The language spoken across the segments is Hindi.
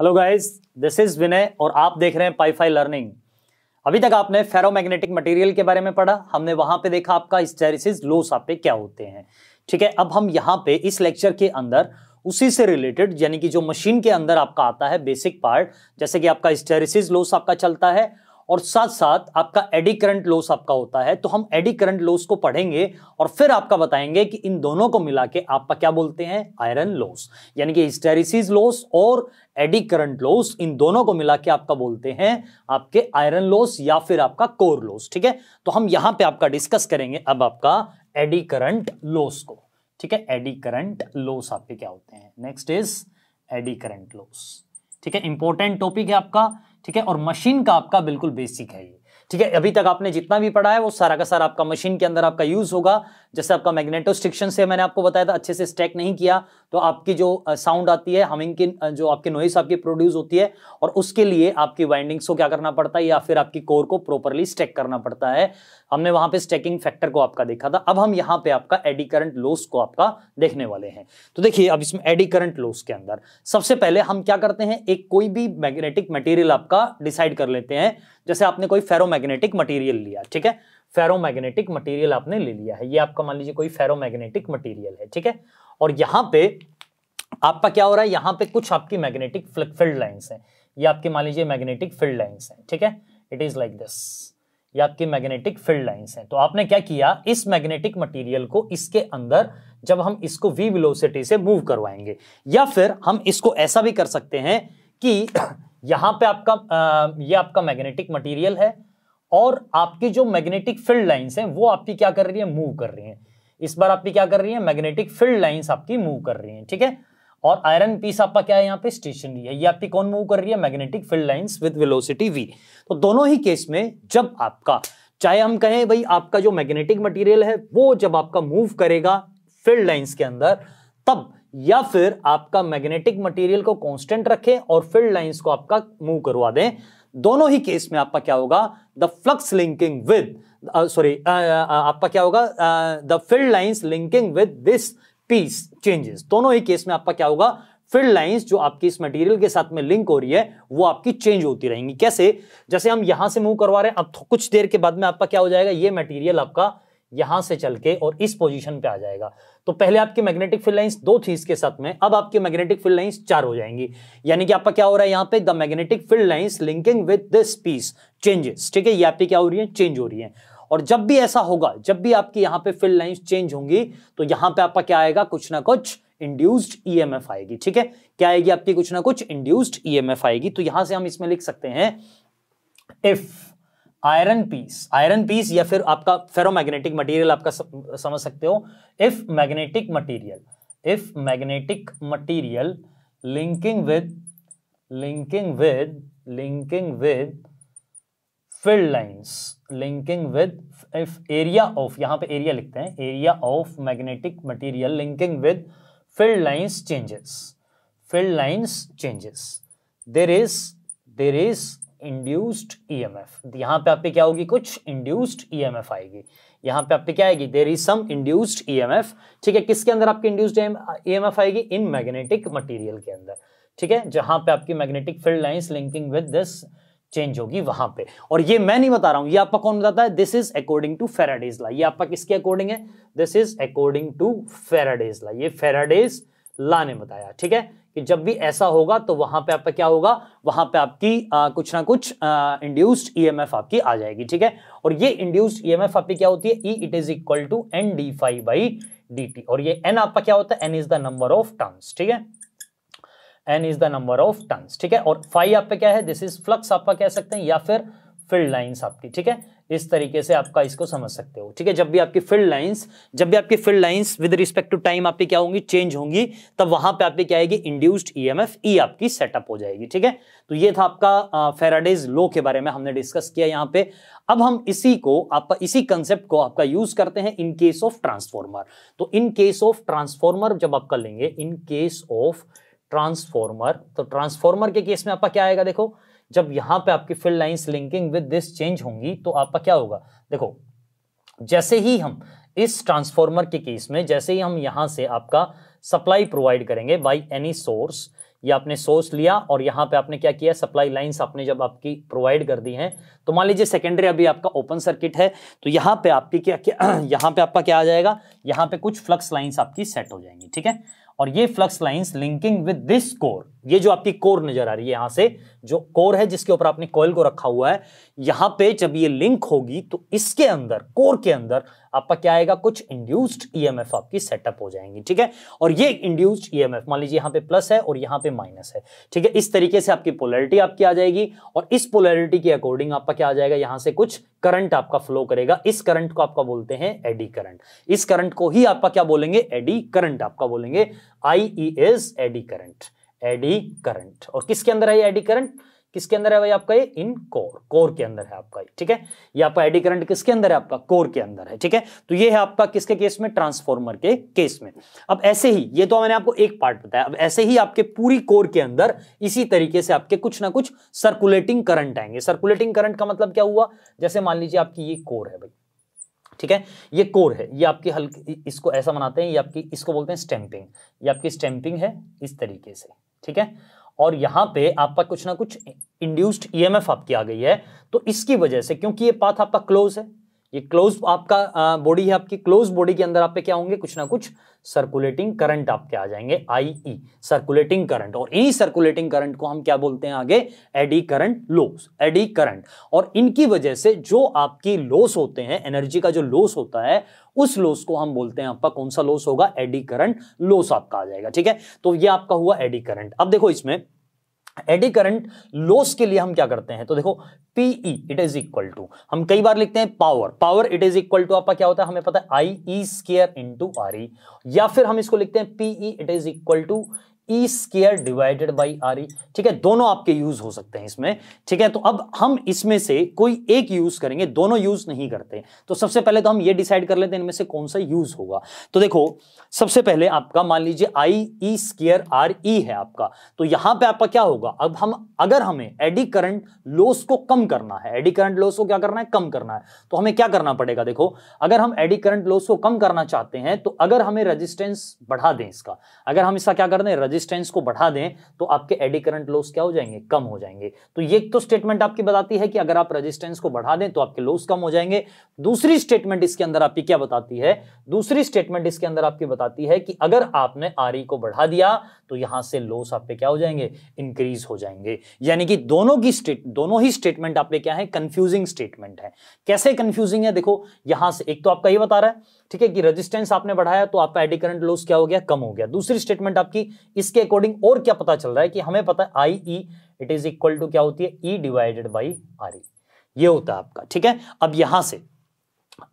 Hello guys this is Vinay और आप देख रहे हैं पाईफाई लर्निंग अभी तक आपने फेरोमैग्नेटिक मटेरियल के बारे में पढ़ा हमने वहां पे देखा आपका हिस्टेरिसिस लोस आप पे क्या होते हैं ठीक है अब हम यहाँ पे इस लेक्चर के अंदर उसी से रिलेटेड यानी कि जो मशीन के अंदर आपका आता है बेसिक पार्ट जैसे कि आपका हिस्टेरिसिस लोस आपका चलता है और साथ साथ आपका एडी करंट लॉस आपका होता है तो हम एडी करंट लॉस को पढ़ेंगे और फिर आपका बताएंगे कि इन दोनों को मिला के आपका क्या बोलते हैं आयरन लॉस यानी कि हिस्टेरिसिस लॉस और एडी करंट लॉस इन दोनों को मिला के आपका बोलते हैं आपके आयरन लॉस या फिर आपका कोर लॉस ठीक है तो हम यहां पर आपका डिस्कस करेंगे अब आपका एडी करंट लॉस को ठीक है एडी करंट लॉस आपके क्या होते हैं next is eddy current loss ठीक है इंपॉर्टेंट टॉपिक है आपका ठीक है और मशीन का आपका बिल्कुल बेसिक है ये ठीक है अभी तक आपने जितना भी पढ़ा है वो सारा का सारा आपका मशीन के अंदर आपका यूज होगा जैसे आपका मैग्नेटोस्टिक्शन से मैंने आपको बताया था अच्छे से स्टैक नहीं किया तो आपकी जो साउंड आती है हमिंग की जो आपकी नॉइस आपकी प्रोड्यूस होती है और उसके लिए आपकी वाइंडिंग्स को क्या करना पड़ता है या फिर आपकी कोर को प्रॉपरली स्टेक करना पड़ता है हमने वहां पे स्टेकिंग फैक्टर को आपका देखा था अब हम यहाँ पे आपका एडी करंट लोस को आपका देखने वाले हैं तो देखिए अब इसमें एडी करंट लोस के अंदर सबसे पहले हम क्या करते हैं एक कोई भी मैग्नेटिक मटेरियल आपका डिसाइड कर लेते हैं जैसे आपने कोई फेरोमैग्नेटिक मटेरियल लिया ठीक है फेरोमैग्नेटिक मटेरियल आपने ले लिया है ये आपका मान लीजिए कोई फेरोमैग्नेटिक मटेरियल है ठीक है और यहाँ पे आपका क्या हो रहा है यहां पे कुछ आपकी मैग्नेटिक फील्ड लाइंस हैं ये आपके मान लीजिए मैग्नेटिक फील्ड लाइंस हैं ठीक है इट इज़ लाइक दिस ये आपकी मैग्नेटिक फील्ड लाइंस हैं तो आपने क्या किया इस मैग्नेटिक मटेरियल को इसके अंदर जब हम इसको वी विलोसिटी से मूव करवाएंगे या फिर हम इसको ऐसा भी कर सकते हैं कि यहां पे आपका ये आपका मैग्नेटिक मटेरियल है और आपकी जो मैग्नेटिक फील्ड लाइंस हैं वो आपकी क्या कर रही है मूव कर रही हैं इस बार आपकी क्या कर रही है मैग्नेटिक फील्ड लाइन्स आपकी मूव कर रही है ठीक है और आयरन पीस आपका क्या है यहाँ पे स्टेशनरी है ये आपकी कौन मूव कर रही है magnetic field lines with velocity V तो दोनों ही केस में जब आपका चाहे हम कहें भाई आपका जो मैग्नेटिक मटेरियल है वो जब आपका मूव करेगा फील्ड लाइंस के अंदर तब या फिर आपका मैग्नेटिक मटेरियल को कांस्टेंट रखें और फील्ड लाइंस को आपका मूव करवा दें दोनों ही केस में आपका क्या होगा the flux linking with sorry आपका क्या होगा the field lines linking with this piece changes दोनों ही केस में आपका क्या होगा फील्ड लाइंस जो आपकी इस मटेरियल के साथ में लिंक हो रही है वो आपकी चेंज होती रहेंगी कैसे जैसे हम यहां से मूव करवा रहे हैं अब कुछ देर के बाद में आपका क्या हो जाएगा ये मटेरियल आपका यहां से चल के और इस पोजीशन पे आ जाएगा तो पहले आपकी मैग्नेटिक फील्ड लाइंस दो थी इसके साथ में अब आपकी मैग्नेटिक फील्ड लाइंस चार हो जाएंगी यानी कि आपका क्या हो रहा है यहां पे the magnetic field lines linking with this piece changes ठीक है ये आपकी क्या हो रही है चेंज हो रही है और जब भी ऐसा होगा जब भी आपकी यहां पर फील्ड लाइन्स चेंज होंगी तो यहां पर आपका क्या आएगा कुछ ना कुछ इंड्यूस्ड ई e आएगी ठीक है क्या आएगी आपकी कुछ ना कुछ इंड्यूस्ड ई e आएगी तो यहां से हम इसमें लिख सकते हैं if iron piece iron piece या फिर आपका फेरोमैग्नेटिक मटेरियल आपका समझ सकते हो if magnetic material if magnetic material linking with linking with linking with field lines linking with if area of यहां पे एरिया लिखते हैं area of magnetic material linking with field lines changes field lines changes there is there is induced E M F यहाँ पे आपके क्या होगी कुछ इंड्यूस्ड ई एम एफ आएगी यहाँ पे आपके क्या आएगी there is some induced E M F ठीक है किसके अंदर आपकी इंड्यूस्ड ई एम एफ आएगी इन मैग्नेटिक मटीरियल के अंदर ठीक है जहाँ पे आपकी magnetic field lines linking with this change होगी वहां पे और ये मैं नहीं बता रहा हूं ये आपका कौन बताता है this is according to Faraday's law ये आपका किसके अकॉर्डिंग है this is according to Faraday's law ये फेराडेज ला ने बताया ठीक है कि जब भी ऐसा होगा तो वहां पे आपका क्या होगा वहां पे आपकी आ, कुछ ना कुछ इंड्यूस्ड ईएमएफ e आपकी आ जाएगी ठीक है और ये इंड्यूस्ड ईएमएफ e आपकी क्या होती है E it is equal to N D phi by D T और ये एन आपका क्या होता है N is the number of turns ठीक है N is the number of turns ठीक है और फाइव आप पे क्या है दिस इज फ्लक्स आपका कह सकते हैं या फिर फील्ड लाइन आपकी ठीक है इस तरीके से आपका इसको समझ सकते हो ठीक है जब भी आपकी फील्ड लाइंस जब भी आपकी field lines with respect to time आपकी क्या होंगी चेंज होंगी तब वहां पे आपकी क्या आएगी इंड्यूस्ड ईएमएफ ई आपकी सेटअप हो जाएगी ठीक है तो ये था आपका फेराडेज लो के बारे में हमने डिस्कस किया यहाँ पे अब हम इसी को आपका इसी कंसेप्ट को आपका यूज करते हैं इन केस ऑफ ट्रांसफॉर्मर तो इन केस ऑफ ट्रांसफॉर्मर जब आप कर लेंगे इन केस ऑफ ट्रांसफॉर्मर तो ट्रांसफॉर्मर के केस में आपका क्या आएगा देखो जब यहां पे आपकी field lines linking with this change होंगी तो आपका क्या होगा देखो जैसे ही हम इस ट्रांसफॉर्मर के केस में जैसे ही हम यहां से आपका सप्लाई प्रोवाइड करेंगे बाई एनी सोर्स ये आपने सोर्स लिया और यहां पे आपने क्या किया सप्लाई लाइंस आपने जब आपकी प्रोवाइड कर दी हैं तो मान लीजिए सेकेंडरी अभी आपका ओपन सर्किट है तो यहाँ पे आपकी क्या, क्या यहाँ पे आपका क्या आ जाएगा यहाँ पे कुछ फ्लक्स लाइन्स आपकी सेट हो जाएंगी ठीक है और ये flux lines linking with this core ये जो आपकी कोर नजर आ रही है यहां से जो कोर है जिसके ऊपर आपने कोयल को रखा हुआ है यहां पे जब ये लिंक होगी तो इसके अंदर कोर के अंदर आपका क्या आएगा कुछ इंड्यूस्ड ईएमएफ आपकी सेटअप हो जाएंगी ठीक है और ये इंड्यूस्ड ईएमएफ मान लीजिए यहां पे प्लस है और यहां पे माइनस है ठीक है इस तरीके से आपकी पोलैरिटी आपकी आ जाएगी और इस पोलैरिटी के अकॉर्डिंग आपका क्या आ जाएगा यहां से कुछ करंट आपका फ्लो करेगा इस करंट को आपका बोलते हैं एडी करंट इस करंट को ही आपका क्या बोलेंगे एडी करंट आपका बोलेंगे I E S eddy current eddy current और किसके अंदर है एडी करंट किसके अंदर है भाई आपका ये इन कोर कोर के अंदर है आपका ये ठीक है ये आपका एडी करंट किसके अंदर है आपका कोर के अंदर है ठीक है तो ये है आपका किसके केस में ट्रांसफॉर्मर के केस में अब ऐसे ही ये तो मैंने आपको एक पार्ट बताया अब ऐसे ही आपके पूरी कोर के अंदर इसी तरीके से आपके कुछ ना कुछ सर्कुलेटिंग करंट आएंगे सर्कुलेटिंग करंट का मतलब क्या हुआ जैसे मान लीजिए आपकी ये कोर है भाई ठीक है ये कोर है ये आपकी हल्की इसको ऐसा बनाते हैं ये आपकी इसको बोलते हैं स्टैंपिंग ये आपकी स्टैंपिंग है इस तरीके से ठीक है और यहां पे आपका कुछ ना कुछ इंड्यूस्ड ईएमएफ e आपकी आ गई है तो इसकी वजह से क्योंकि ये पाथ आपका क्लोज है ये क्लोज आपका बॉडी है आपकी क्लोज बॉडी के अंदर आप पे क्या होंगे कुछ ना कुछ सर्कुलेटिंग करंट आपके आ जाएंगे आई सर्कुलेटिंग करंट और इन्हीं सर्कुलेटिंग करंट को हम क्या बोलते हैं आगे eddy current loss eddy current और इनकी वजह से जो आपकी लॉस होते हैं एनर्जी का जो लोस होता है उस लोस को हम बोलते हैं आपका कौन सा लॉस होगा एडी करंट लोस आपका आ जाएगा ठीक है तो ये आपका हुआ एडी करंट अब देखो इसमें एडी करंट लॉस के लिए हम क्या करते हैं तो देखो PE it is equal to हम कई बार लिखते हैं power power it is equal to आपका क्या होता है हमें पता है I E square into R E या फिर हम इसको लिखते हैं PE it is equal to E square divided by R E ठीक है दोनों आपके यूज हो सकते हैं इसमें ठीक है तो अब हम इसमें से कोई एक यूज करेंगे दोनों यूज नहीं करते तो सबसे पहले तो हम ये डिसाइड कर लेते हैं इनमें से कौन सा यूज होगा तो देखो सबसे पहले आपका मान लीजिए आई ई स्केयर आर ई है आपका तो यहां पे आपका क्या होगा अब हम अगर हमें एडी करंट लॉस को कम करना है एडी करंट लॉस को क्या करना है कम करना है तो हमें क्या करना पड़ेगा देखो अगर हम एडी करंट लॉस को कम करना चाहते हैं तो अगर हमें रजिस्टेंस बढ़ा दें इसका अगर हम इसका क्या कर दें रजिस्ट रेजिस्टेंस को बढ़ा दें तो आपके एडी करंट लॉस क्या हो जाएंगे कम हो जाएंगे तो ये तो स्टेटमेंट आपकी बताती है कि अगर आप रेजिस्टेंस को बढ़ा दें तो आपके लॉस कम हो जाएंगे दूसरी स्टेटमेंट इसके अंदर आपकी क्या बताती है दूसरी स्टेटमेंट इसके अंदर आपकी बताती है कि अगर आपने आर को बढ़ा दिया तो यहां से लॉस आप पे क्या हो जाएंगे इंक्रीज हो जाएंगे यानी कि दोनों की स्टेट दोनों ही स्टेटमेंट आप पे क्या है कंफ्यूजिंग स्टेटमेंट है कैसे कंफ्यूजिंग है देखो यहां से एक तो आपका ये बता रहा है ठीक है कि रेजिस्टेंस आपने बढ़ाया तो आपका एडी करंट लॉस क्या हो गया कम हो गया दूसरी स्टेटमेंट आपकी इस इसके अकॉर्डिंग और क्या पता चल रहा है कि हमें पता है I E it is equal to क्या होती है E divided by R E ये होता है आपका ठीक है अब यहां से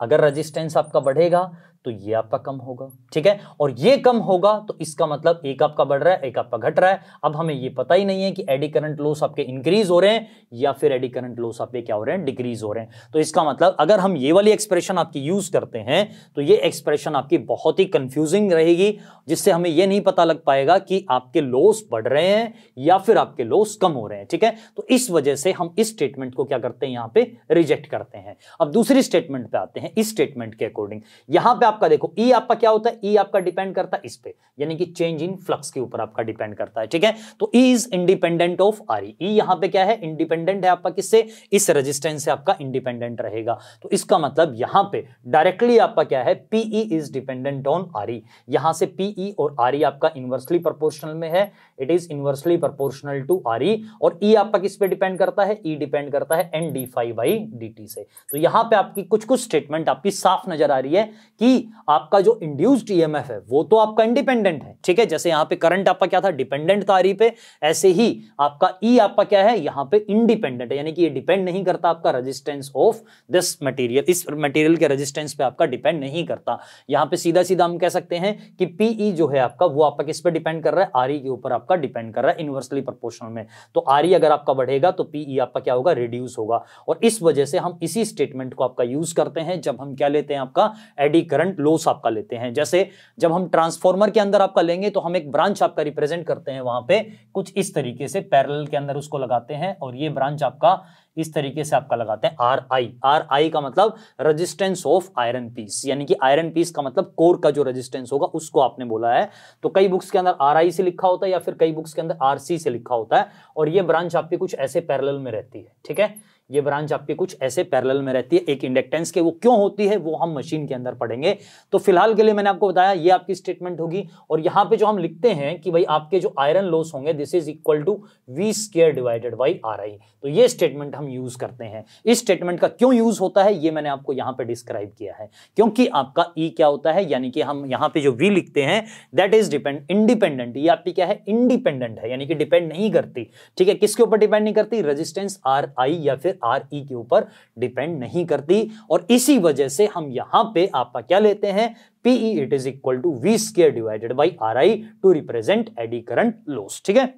अगर रेजिस्टेंस आपका बढ़ेगा तो ये आपका कम होगा ठीक है और ये कम होगा तो इसका मतलब एक आपका बढ़ रहा है एक आपका घट रहा है अब हमें ये पता ही नहीं है कि एडी करंट लॉस आपके इंक्रीज हो रहे हैं या फिर एडी करंट लॉस आपके क्या हो रहे हैं डिक्रीज हो रहे हैं तो इसका मतलब अगर हम ये वाली एक्सप्रेशन आपकी यूज करते हैं तो ये एक्सप्रेशन आपकी बहुत ही कंफ्यूजिंग रहेगी जिससे हमें यह नहीं पता लग पाएगा कि आपके लॉस बढ़ रहे हैं या फिर आपके लॉस कम हो रहे हैं ठीक है तो इस वजह से हम इस स्टेटमेंट को क्या करते हैं यहां पर रिजेक्ट करते हैं अब दूसरी स्टेटमेंट पर आते हैं इस स्टेटमेंट के अकॉर्डिंग यहां पर आपका देखो ई e आपका क्या होता है ई e आपका डिपेंड करता है इस पे यानी कि चेंज इन फ्लक्स के ऊपर आपका डिपेंड करता है ठीक है तो E is independent of R E यहां पे क्या है इंडिपेंडेंट है आपका किससे इस रेजिस्टेंस से आपका इंडिपेंडेंट रहेगा तो इसका मतलब यहां पे डायरेक्टली आपका क्या है PE is dependent on R E यहां से पीई e और आर ई आपका इन्वर्सली प्रोपोर्शनल में है it is inversely proportional to R E और ई e आपका किस पे डिपेंड करता है ई e डिपेंड करता है N D phi by D T से तो यहां पे आपकी कुछ कुछ स्टेटमेंट आपकी साफ नजर आ रही है कि आपका जो इंड्यूस्ड ईएमएफ है वो तो आपका इंडिपेंडेंट है ठीक है जैसे यहां पे करंट आपका क्या था डिपेंडेंट था पे ऐसे ही आपका ई e आपका क्या है यहां पे इंडिपेंडेंट है यानी कि ये डिपेंड नहीं करता आपका रेजिस्टेंस ऑफ दिस मटेरियल इस मटेरियल के रजिस्टेंस पे आपका डिपेंड नहीं करता यहां पे सीधा सीधा हम कह सकते हैं कि पीई e जो है आपका वो आपका किस पर डिपेंड कर रहा है आर के ऊपर आपका डिपेंड कर रहा है इनवर्सली प्रपोर्शनल में तो आर अगर आपका बढ़ेगा तो पीई e आपका क्या होगा रिड्यूस होगा और इस वजह से हम इसी स्टेटमेंट को आपका यूज करते हैं जब हम क्या लेते हैं आपका एडी करंट रिप्रेजेंट लॉस आपका लेते हैं जैसे जब हम ट्रांसफॉर्मर के अंदर आपका लेंगे तो हम एक ब्रांच आपका रिप्रेजेंट करते हैं वहां पे कुछ इस तरीके से पैरल के अंदर उसको लगाते हैं और ये ब्रांच आपका इस तरीके से आपका लगाते हैं आर आई आर आई का मतलब रजिस्टेंस ऑफ आयरन पीस यानी कि आयरन पीस का मतलब कोर का जो रजिस्टेंस होगा उसको आपने बोला है तो कई बुक्स के अंदर आर आई से लिखा होता है या फिर कई बुक्स के अंदर आर सी से लिखा होता है और ये ब्रांच आपकी कुछ ऐसे पैरल में रहती है ठीक है ये ब्रांच आपके कुछ ऐसे पैरेलल में रहती है एक इंडेक्टेंस के वो क्यों होती है वो हम मशीन के अंदर पढ़ेंगे तो फिलहाल के लिए मैंने आपको बताया ये आपकी स्टेटमेंट होगी और यहाँ पे जो हम लिखते हैं कि भाई आपके जो आयरन लॉस होंगे this is equal to V square divided by R I तो ये स्टेटमेंट हम यूज करते हैं इस स्टेटमेंट का क्यों यूज होता है ये मैंने आपको यहाँ पर डिस्क्राइब किया है क्योंकि आपका ई e क्या होता है यानी कि हम यहाँ पे जो वी लिखते हैं दैट इज डिपेंड इंडिपेंडेंट ये आपकी क्या है इंडिपेंडेंट है यानी कि डिपेंड नहीं करती ठीक है किसके ऊपर डिपेंड नहीं करती रजिस्टेंस आर आई या फिर आर ई e के ऊपर डिपेंड नहीं करती और इसी वजह से हम यहां पे आपका क्या लेते हैं PE it is equal to V square divided by R I to represent eddy current loss ठीक है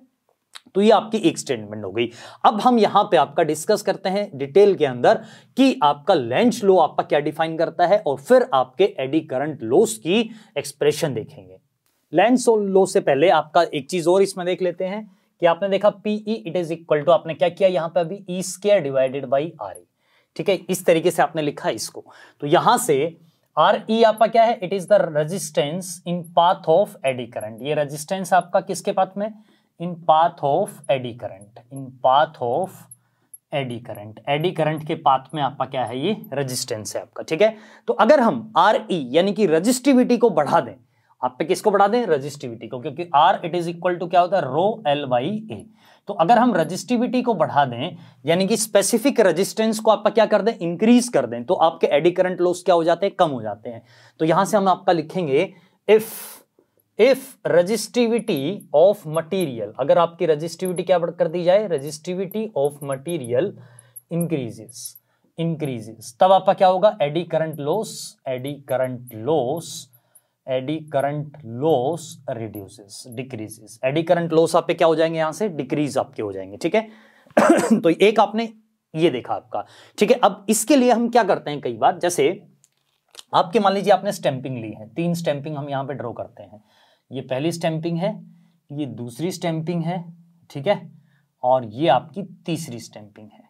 तो ये आपकी एक स्टेटमेंट हो गई अब हम यहां पे आपका डिस्कस करते हैं डिटेल के अंदर कि आपका लेंच लो आपका क्या डिफाइन करता है और फिर आपके एडी करंट लोस की एक्सप्रेशन देखेंगे लेंस लो से पहले आपका एक चीज और इसमें देख लेते हैं कि आपने देखा PE it is equal to आपने क्या किया यहां पे अभी E square divided by R E ठीक है इस तरीके से आपने लिखा इसको तो यहां से आर ई e आपका क्या है it is the resistance in path of eddy current ये रजिस्टेंस आपका किसके पाथ में in path of eddy current in path of eddy current eddy current के पाथ में आपका क्या है ये रजिस्टेंस है आपका ठीक है तो अगर हम आर ई e, यानी कि रजिस्टिविटी को बढ़ा दें आप पे किसको बढ़ा दें रजिस्टिविटी को क्योंकि R it is equal to क्या होता है रो एल वाई ए तो अगर हम रजिस्टिविटी को बढ़ा दें यानी कि स्पेसिफिक रजिस्टेंस को आपका क्या कर दें इंक्रीज कर दें तो आपके एडी करंट लॉस क्या हो जाते हैं कम हो जाते हैं तो यहां से हम आपका लिखेंगे if if resistivity of material अगर आपकी रजिस्टिविटी क्या कर दी जाए resistivity of material increases increases तब आपका क्या होगा eddy current loss eddy current loss eddy current loss reduces decreases eddy current loss आप क्या हो जाएंगे यहां से डिक्रीज आपके हो जाएंगे ठीक है तो एक आपने ये देखा आपका ठीक है अब इसके लिए हम क्या करते हैं कई बार जैसे आपके मान लीजिए आपने स्टैंपिंग ली है तीन स्टैंपिंग हम यहां पे ड्रॉ करते हैं ये पहली स्टैंपिंग है ये दूसरी स्टैंपिंग है ठीक है और ये आपकी तीसरी स्टैंपिंग है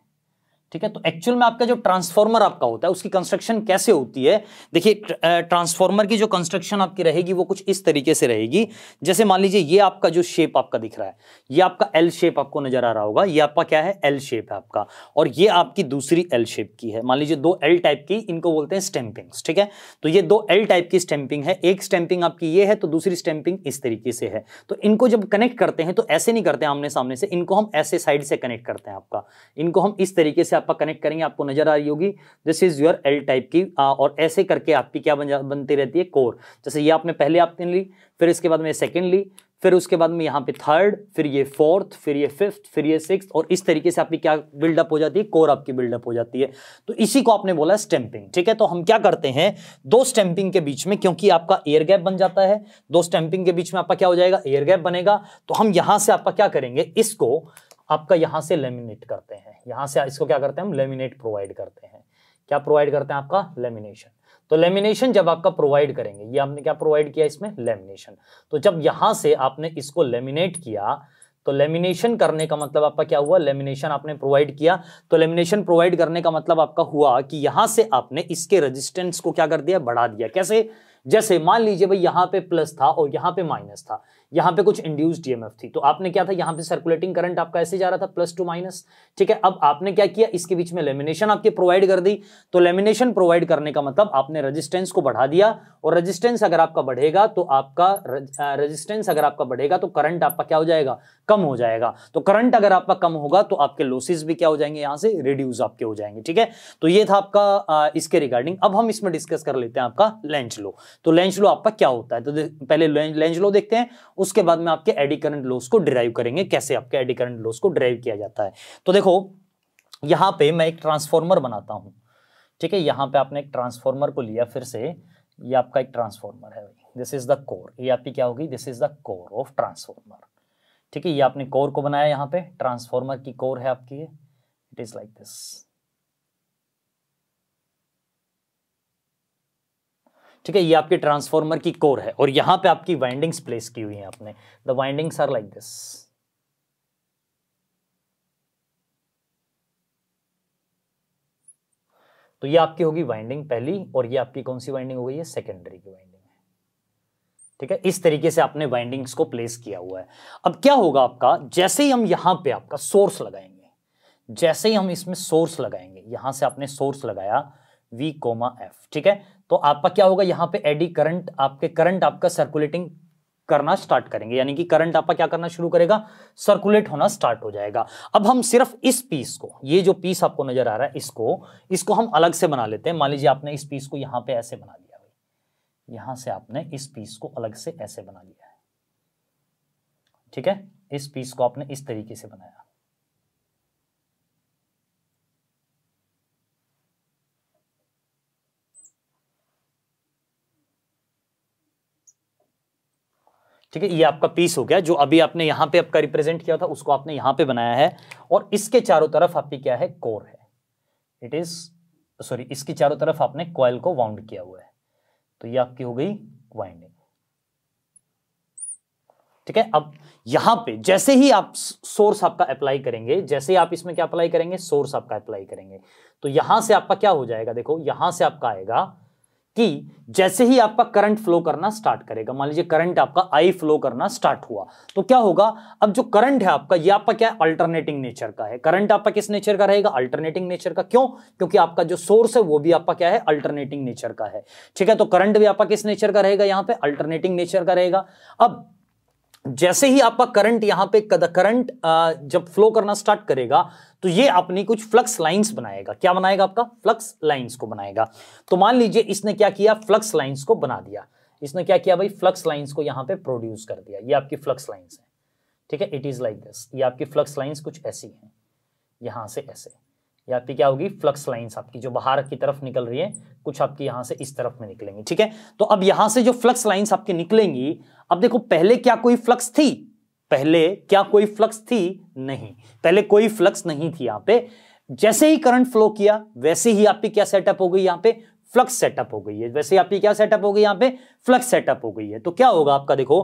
ठीक है तो एक्चुअल में आपका जो ट्रांसफॉर्मर आपका होता है उसकी कंस्ट्रक्शन कैसे होती है देखिए ट्रांसफॉर्मर की जो कंस्ट्रक्शन आपकी रहेगी वो कुछ इस तरीके से रहेगी जैसे मान लीजिए ये आपका जो शेप आपका दिख रहा है ये आपका एल शेप आपको नजर आ रहा होगा ये आपका क्या है एल शेप है आपका और ये आपकी दूसरी एल शेप की है मान लीजिए दो एल टाइप की इनको बोलते हैं स्टैंपिंग ठीक है तो ये दो एल टाइप की स्टैंपिंग है एक स्टैंपिंग आपकी ये है तो दूसरी स्टैंपिंग इस तरीके से है तो इनको जब कनेक्ट करते हैं तो ऐसे नहीं करते आमने सामने से इनको हम ऐसे साइड से कनेक्ट करते हैं आपका इनको हम इस तरीके से आप कनेक्ट करेंगे आपको नजर आ रही होगी this is your L type की आ, और ऐसे करके आपकी क्या बन बनती रहती है कोर जैसे ये आपने पहले आपने ली फिर इसके बाद में सेकेंड ली फिर उसके बाद में यहाँ पे थर्ड फिर ये फोर्थ फिर ये फिफ्थ फिर ये सिक्स और इस तरीके से आपकी क्या बिल्डअप हो जाती है कोर आपकी बिल्डअप हो जाती है तो इसी को आपने बोला स्टैंपिंग ठीक है तो हम क्या करते हैं दो स्टैंपिंग के बीच में क्योंकि आपका एयर गैप बन जाता है दो स्टैंपिंग के बीच में आपका क्या हो जाएगा एयर गैप बनेगा तो हम यहां से आपका क्या करेंगे इसको आपका यहाँ से लेमिनेट करते हैं यहाँ से इसको क्या करते हैं हम लेमिनेट प्रोवाइड करते हैं क्या प्रोवाइड करते हैं आपका लेमिनेशन तो लेमिनेशन जब आपका प्रोवाइड करेंगे ये आपने क्या प्रोवाइड किया इसमें लेमिनेशन तो जब यहाँ से आपने इसको लेमिनेट किया तो लेमिनेशन करने का मतलब आपका क्या हुआ लेमिनेशन आपने प्रोवाइड किया तो लेमिनेशन प्रोवाइड करने का मतलब आपका हुआ कि यहां से आपने इसके रेजिस्टेंस को क्या कर दिया बढ़ा दिया कैसे जैसे मान लीजिए भाई यहाँ पे प्लस था और यहाँ पे माइनस था यहां पे कुछ इंड्यूस डीएमएफ थी तो आपने क्या था यहां पे सर्कुलेटिंग करंट आपका ऐसे जा रहा था प्लस टू माइनस ठीक है अब आपने क्या किया इसके बीच में लेमिनेशन आपके प्रोवाइड कर दी तो लेमिनेशन प्रोवाइड करने का मतलब आपने रजिस्टेंस को बढ़ा दिया और रजिस्टेंस अगर आपका बढ़ेगा तो आपका रजिस्टेंस अगर आपका बढ़ेगा तो करंट आपका क्या हो जाएगा कम हो जाएगा तो करंट अगर आपका कम होगा तो आपके लोसेज भी क्या हो जाएंगे यहां से रिड्यूस आपके हो जाएंगे ठीक है तो ये था आपका इसके रिगार्डिंग अब हम इसमें डिस्कस कर लेते हैं आपका लेंच लो तो लेंच लो आपका क्या होता है तो पहले लेंच लो देखते हैं उसके बाद में आपके एडी करंट लॉस को डिराइव करेंगे कैसे आपके एडी करंट लॉस को ड्राइव किया जाता है तो देखो यहाँ पे मैं एक ट्रांसफॉर्मर बनाता हूँ ठीक है यहाँ पे आपने एक ट्रांसफॉर्मर को लिया फिर से ये आपका एक ट्रांसफॉर्मर है भाई दिस इज द कोर ये आपकी क्या होगी this is the core of transformer ठीक है ये आपने कोर को बनाया यहाँ पे ट्रांसफॉर्मर की कोर है आपकी इट इज लाइक दिस ठीक है ये आपके ट्रांसफॉर्मर की कोर है और यहां पे आपकी वाइंडिंग्स प्लेस की हुई है आपने the windings are like this तो ये आपकी होगी वाइंडिंग पहली और ये आपकी कौन सी वाइंडिंग हो गई है सेकेंडरी की वाइंडिंग है ठीक है इस तरीके से आपने वाइंडिंग्स को प्लेस किया हुआ है अब क्या होगा आपका जैसे ही हम यहां पे आपका सोर्स लगाएंगे जैसे ही हम इसमें सोर्स लगाएंगे यहां से आपने सोर्स लगाया वी कोमा एफ ठीक है तो आपका क्या होगा यहाँ पे एडी करंट आपके करंट आपका सर्कुलेटिंग करना स्टार्ट करेंगे यानी कि करंट आपका क्या करना शुरू करेगा सर्कुलेट होना स्टार्ट हो जाएगा अब हम सिर्फ इस पीस को ये जो पीस आपको नजर आ रहा है इसको इसको हम अलग से बना लेते हैं मान लीजिए आपने इस पीस को यहाँ पे ऐसे बना लिया भाई यहां से आपने इस पीस को अलग से ऐसे बना लिया है ठीक है इस पीस को आपने इस तरीके से बनाया ठीक है ये आपका पीस हो गया जो अभी आपने यहां पे आपका रिप्रेजेंट किया था उसको आपने यहां पे बनाया है और इसके चारों तरफ आपकी क्या है कोर है इट इज सॉरी इसके चारों तरफ आपने कॉयल को वाउंड किया हुआ है तो ये आपकी हो गई वाइंडिंग ठीक है अब यहां पे जैसे ही आप सोर्स आपका अप्लाई करेंगे जैसे ही आप इसमें क्या अप्लाई करेंगे सोर्स आपका अप्लाई करेंगे तो यहां से आपका क्या हो जाएगा देखो यहां से आपका आएगा कि जैसे ही आपका करंट फ्लो करना स्टार्ट करेगा मान लीजिए करंट आपका आई फ्लो करना स्टार्ट हुआ तो क्या होगा अब जो करंट है आपका ये आपका क्या अल्टरनेटिंग नेचर का है करंट आपका किस नेचर का रहेगा अल्टरनेटिंग नेचर का क्यों क्योंकि आपका जो सोर्स है वो भी आपका क्या है अल्टरनेटिंग नेचर का है ठीक है तो करंट भी आपका किस नेचर का रहेगा यहां पर अल्टरनेटिंग नेचर का रहेगा अब जैसे ही आपका करंट यहां पे करंट जब फ्लो करना स्टार्ट करेगा तो ये अपनी कुछ फ्लक्स लाइंस बनाएगा क्या बनाएगा आपका फ्लक्स लाइंस को बनाएगा तो मान लीजिए इसने क्या किया फ्लक्स लाइंस को बना दिया इसने क्या किया भाई फ्लक्स लाइंस को यहां पे प्रोड्यूस कर दिया ये आपकी फ्लक्स लाइन्स है ठीक है इट इज लाइक दिस ये आपकी फ्लक्स लाइन्स कुछ ऐसी हैं यहां से ऐसे या पे क्या होगी फ्लक्स लाइंस आपकी जो बाहर की तरफ निकल रही है कुछ आपकी यहां से इस तरफ में निकलेंगी ठीक है तो अब यहां से जो फ्लक्स लाइंस आपकी निकलेंगी अब देखो पहले क्या कोई फ्लक्स थी पहले क्या कोई फ्लक्स थी नहीं पहले कोई फ्लक्स नहीं थी यहां पे जैसे ही करंट फ्लो किया वैसे ही आपकी क्या सेटअप हो गई यहां पे फ्लक्स सेटअप हो गई है वैसे ही आपकी क्या सेटअप हो गई यहां पे फ्लक्स सेटअप हो गई है तो क्या होगा आपका देखो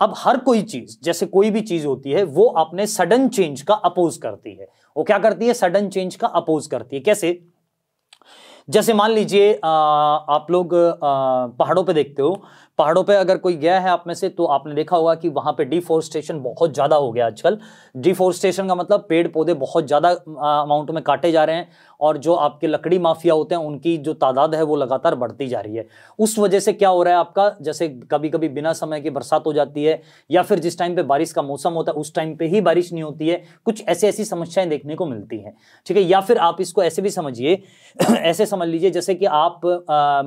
अब हर कोई चीज जैसे कोई भी चीज होती है वो अपने सडन चेंज का अपोज करती है वो क्या करती है सडन चेंज का अपोज करती है कैसे जैसे मान लीजिए आप लोग पहाड़ों पे देखते हो पहाड़ों पे अगर कोई गया है आप में से तो आपने देखा होगा कि वहां पे डिफोरेस्टेशन बहुत ज़्यादा हो गया आजकल डिफोरेस्टेशन का मतलब पेड़ पौधे बहुत ज़्यादा अमाउंट में काटे जा रहे हैं और जो आपके लकड़ी माफिया होते हैं उनकी जो तादाद है वो लगातार बढ़ती जा रही है उस वजह से क्या हो रहा है आपका जैसे कभी कभी बिना समय की बरसात हो जाती है या फिर जिस टाइम पे बारिश का मौसम होता है उस टाइम पे ही बारिश नहीं होती है कुछ ऐसी ऐसी समस्याएं देखने को मिलती हैं ठीक है या फिर आप इसको ऐसे भी समझिए ऐसे समझ लीजिए जैसे कि आप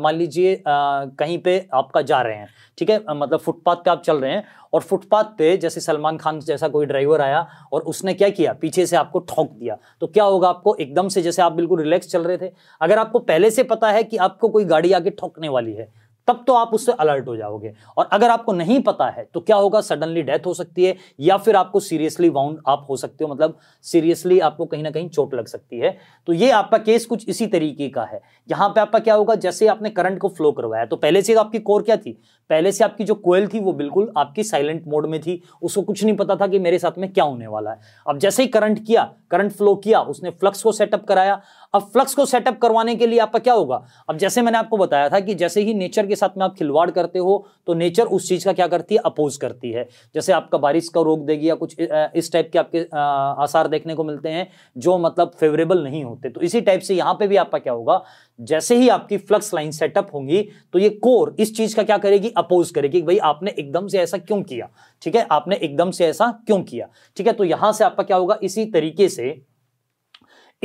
मान लीजिए कहीं पर आपका जा रहे हैं ठीक है मतलब फुटपाथ पे आप चल रहे हैं और फुटपाथ पे जैसे सलमान खान जैसा कोई ड्राइवर आया और उसने क्या किया पीछे से आपको ठोक दिया तो क्या होगा आपको एकदम से जैसे आप बिल्कुल रिलैक्स चल रहे थे अगर आपको पहले से पता है कि आपको कोई गाड़ी आके ठोकने वाली है तब तो आप उससे अलर्ट हो जाओगे और अगर आपको नहीं पता है तो क्या होगा सडनली डेथ हो सकती है या फिर आपको सीरियसली वाउंड आप हो सकते हो मतलब सीरियसली आपको कहीं ना कहीं चोट लग सकती है तो ये आपका केस कुछ इसी तरीके का है यहां पे आपका क्या होगा जैसे आपने करंट को फ्लो करवाया तो पहले से आपकी कोर क्या थी पहले से आपकी जो कोयल थी वो बिल्कुल आपकी साइलेंट मोड में थी उसको कुछ नहीं पता था कि मेरे साथ में क्या होने वाला है अब जैसे ही करंट किया करंट फ्लो किया उसने फ्लक्स को सेटअप कराया अब फ्लक्स को सेटअप करवाने के लिए आपका क्या होगा अब जैसे मैंने आपको बताया था कि जैसे ही नेचर के साथ में आप खिलवाड़ करते हो तो नेचर उस चीज का क्या करती है अपोज करती है जैसे आपका बारिश का रोक देगी या कुछ इस टाइप के आपके आसार देखने को मिलते हैं जो मतलब फेवरेबल नहीं होते तो इसी टाइप से यहां पर भी आपका क्या होगा जैसे ही आपकी फ्लक्स लाइन सेटअप होंगी तो ये कोर इस चीज का क्या करेगी अपोज करेगी भाई आपने एकदम से ऐसा क्यों किया ठीक है आपने एकदम से ऐसा क्यों किया ठीक है तो यहां से आपका क्या होगा इसी तरीके से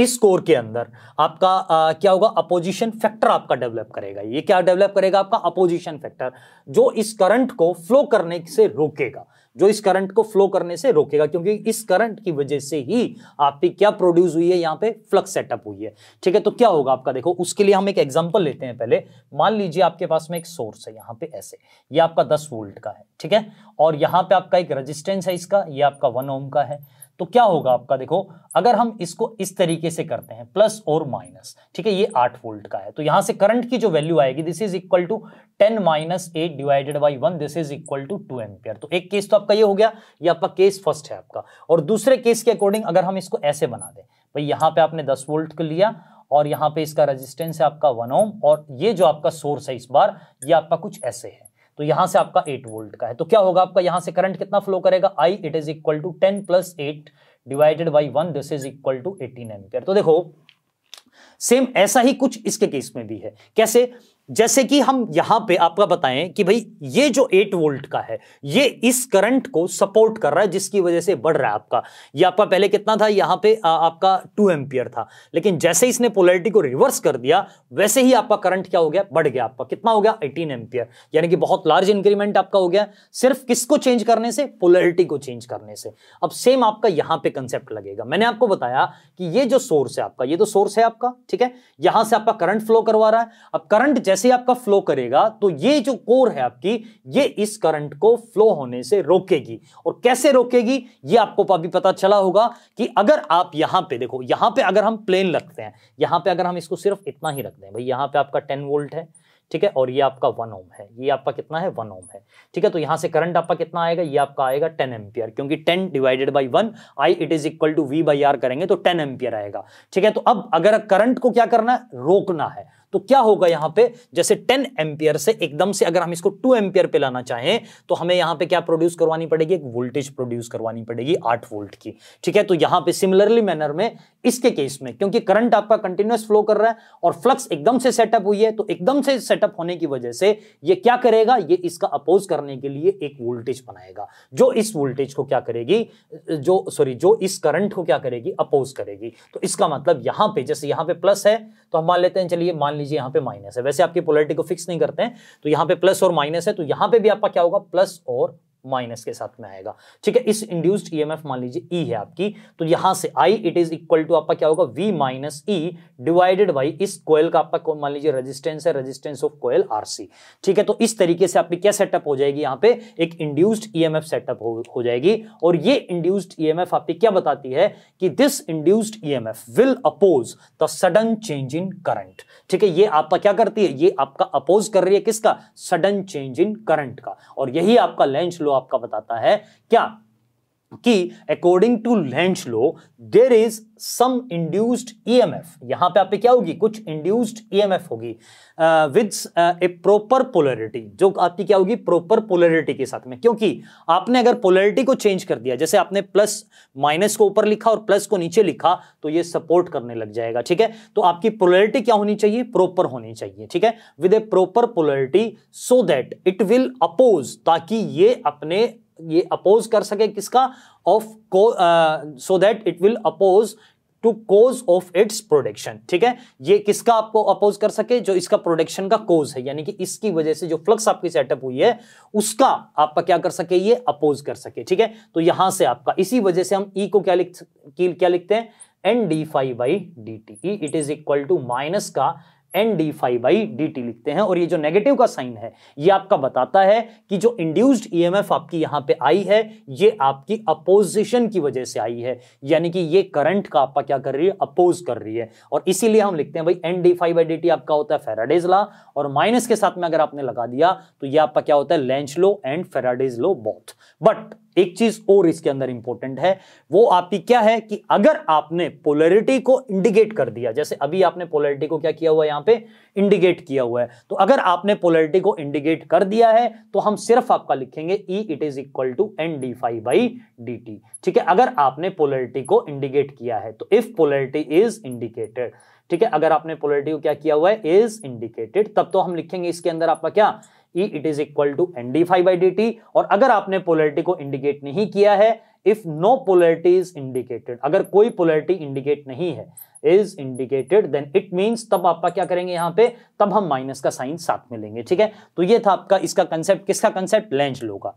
इस कोर के अंदर आपका आ, क्या होगा अपोजिशन फैक्टर आपका डेवलप करेगा ये क्या डेवलप करेगा आपका अपोजिशन फैक्टर जो इस करंट को फ्लो करने से रोकेगा जो इस करंट को फ्लो करने से रोकेगा क्योंकि इस करंट की वजह से ही आपकी क्या प्रोड्यूस हुई है यहां पे फ्लक्स सेटअप हुई है ठीक है तो क्या होगा आपका देखो उसके लिए हम एक एग्जांपल लेते हैं पहले मान लीजिए आपके पास में एक सोर्स है यहां पे ऐसे ये आपका 10 वोल्ट का है ठीक है और यहां पे आपका एक रजिस्टेंस है इसका यह आपका वन ओम का है तो क्या होगा आपका देखो अगर हम इसको इस तरीके से करते हैं प्लस और माइनस ठीक है ये आठ वोल्ट का है तो यहां से करंट की जो वैल्यू आएगी this is equal to ten minus eight divided by one this is equal to two ampere तो एक केस तो आपका ये हो गया ये आपका केस फर्स्ट है आपका और दूसरे केस के अकॉर्डिंग अगर हम इसको ऐसे बना दें भाई यहां पर आपने दस वोल्ट को लिया और यहां पर इसका रजिस्टेंस है आपका वन ओम और ये जो आपका सोर्स है इस बार ये आपका कुछ ऐसे है तो यहां से आपका एट वोल्ट का है तो क्या होगा आपका यहां से करंट कितना फ्लो करेगा I it is equal to ten plus eight divided by one this is equal to eighteen ampere तो देखो सेम ऐसा ही कुछ इसके केस में भी है कैसे जैसे कि हम यहां पे आपका बताएं कि भाई ये जो 8 वोल्ट का है ये इस करंट को सपोर्ट कर रहा है जिसकी वजह से बढ़ रहा है आपका ये आपका पहले कितना था यहां पे आ, आपका 2 एम्पियर था लेकिन जैसे इसने पोलैरिटी को रिवर्स कर दिया वैसे ही आपका करंट क्या हो गया बढ़ गया आपका कितना हो गया एटीन एम्पियर यानी कि बहुत लार्ज इंक्रीमेंट आपका हो गया सिर्फ किसको चेंज करने से पोलैरिटी को चेंज करने से अब सेम आपका यहां पर कंसेप्ट लगेगा मैंने आपको बताया कि ये जो सोर्स है आपका ये तो सोर्स है आपका ठीक है यहां से आपका करंट फ्लो करवा रहा है अब करंट जैसे जैसे ही आपका फ्लो करेगा तो ये जो कोर है आपकी ये इस करंट को फ्लो होने से रोकेगी और कैसे रोकेगी ये आपको अभी पता चला होगा कि अगर आप यहां पे देखो यहां पे अगर हम प्लेन रखते हैं यहां पे अगर हम इसको सिर्फ इतना ही रखते हैं भाई यहां पे आपका टेन वोल्ट है ठीक है और ये आपका वन ओम है ये आपका कितना है वन ओम है ठीक है तो यहां से करंट आपका कितना आएगा ये आपका आएगा टेन एम्पियर क्योंकि ten divided by one I it is equal to V by R करेंगे तो टेन एम्पियर आएगा ठीक है तो अब अगर करंट को क्या करना है रोकना है तो क्या होगा यहां पे जैसे 10 एम्पियर से एकदम से अगर हम इसको 2 एम्पियर पे लाना चाहें तो हमें यहां पे क्या प्रोड्यूस करवानी पड़ेगी एक वोल्टेज प्रोड्यूस करवानी पड़ेगी 8 वोल्ट की ठीक है तो यहां पे सिमिलरली मैनर में इसके केस में क्योंकि करंट आपका कंटिन्यूस फ्लो कर रहा है और फ्लक्स एकदम से सेटअप हुई है तो एकदम से सेटअप होने की वजह से यह क्या करेगा ये इसका अपोज करने के लिए एक वोल्टेज बनाएगा जो इस वोल्टेज को क्या करेगी जो सॉरी जो इस करंट को क्या करेगी अपोज करेगी तो इसका मतलब यहां पर जैसे यहां पर प्लस है तो हम मान लेते हैं चलिए मान लीजिए यहाँ पे माइनस है वैसे आपकी पोलरिटी को फिक्स नहीं करते हैं तो यहाँ पे प्लस और माइनस है तो यहाँ पे भी आपका क्या होगा प्लस और माइनस के साथ में आएगा ठीक है इस इंड्यूस्ड ईएमएफ मान लीजिए ई e है आपकी तो यहां से I it is equal to आपका क्या होगा V minus E divided by इस कोयल का आपका मान लीजिए रेजिस्टेंस है रेजिस्टेंस ऑफ कोयल आरसी ठीक है तो इस तरीके से आपकी क्या सेटअप हो जाएगी यहाँ पे एक इंड्यूस्ड ईएमएफ सेटअप हो, जाएगी और ये इंड्यूस्ड ईएमएफ आपकी क्या बताती है कि this induced EMF will oppose the sudden change in current ठीक है ये आपका क्या करती है ये आपका अपोज कर रही है किसका सडन चेंज इन करंट का और यही आपका लेंच लो आपका बताता है क्या कि according to Lenz's law there is some induced EMF यहां पे आप क्या होगी कुछ इंड्यूस्ड ईएमएफ e होगी विद ए प्रॉपर पोलरिटी जो आपकी क्या होगी प्रॉपर पोलरिटी के साथ में क्योंकि आपने अगर पोलरिटी को चेंज कर दिया जैसे आपने प्लस माइनस को ऊपर लिखा और प्लस को नीचे लिखा तो ये सपोर्ट करने लग जाएगा ठीक है तो आपकी पोलरिटी क्या होनी चाहिए प्रॉपर होनी चाहिए ठीक है with a proper polarity so that it will oppose ताकि ये अपने ये अपोज कर सके किसका ऑफ को so that it will oppose to cause of its production ठीक है ये किसका आपको अपोज कर सके जो इसका प्रोडक्शन का कोज है यानी कि इसकी वजह से जो फ्लक्स आपकी सेटअप हुई है उसका आपका क्या कर सके ये अपोज कर सके ठीक है तो यहां से आपका इसी वजह से हम ई e को क्या लिख क्या लिखते हैं N D phi by D T E it is equal to minus का N D phi by D T लिखते हैं और ये जो नेगेटिव का साइन है ये आपका बताता है कि जो इंड्यूस्ड ई एम एफ आपकी यहाँ पे आई है ये आपकी अपोजिशन की वजह से आई है यानी कि ये करंट का आपका क्या कर रही है अपोज कर रही है और इसीलिए हम लिखते हैं भाई N D phi by D T आपका होता है फेराडेज ला और माइनस के साथ में अगर आपने लगा दिया तो ये आपका क्या होता है Lenz's law and Faraday's law both but एक चीज और इसके अंदर इंपॉर्टेंट है वो आपकी क्या है कि अगर आपने पोलरिटी को इंडिकेट कर दिया जैसे अभी आपने पोलरिटी को क्या किया हुआ है यहां पे इंडिकेट किया हुआ है तो अगर आपने पोलरिटी को इंडिकेट कर दिया है तो हम सिर्फ आपका लिखेंगे E it is equal to N D phi by D T ठीक है अगर आपने पोलरिटी को इंडिकेट किया है तो इफ पोलरिटी इज इंडिकेटेड ठीक है अगर आपने पोलरिटी को क्या किया हुआ है इज इंडिकेटेड तब तो हम लिखेंगे इसके अंदर आपका क्या E it is equal to N D phi by D T और अगर आपने पोलरिटी को इंडिकेट नहीं किया है if no polarity is indicated अगर कोई पोलरिटी इंडिकेट नहीं है is indicated then it means तब आपका क्या करेंगे यहाँ पे तब हम माइनस का साइन साथ में लेंगे ठीक है तो ये था आपका इसका कंसेप्ट किसका कंसेप्ट लेंज लो का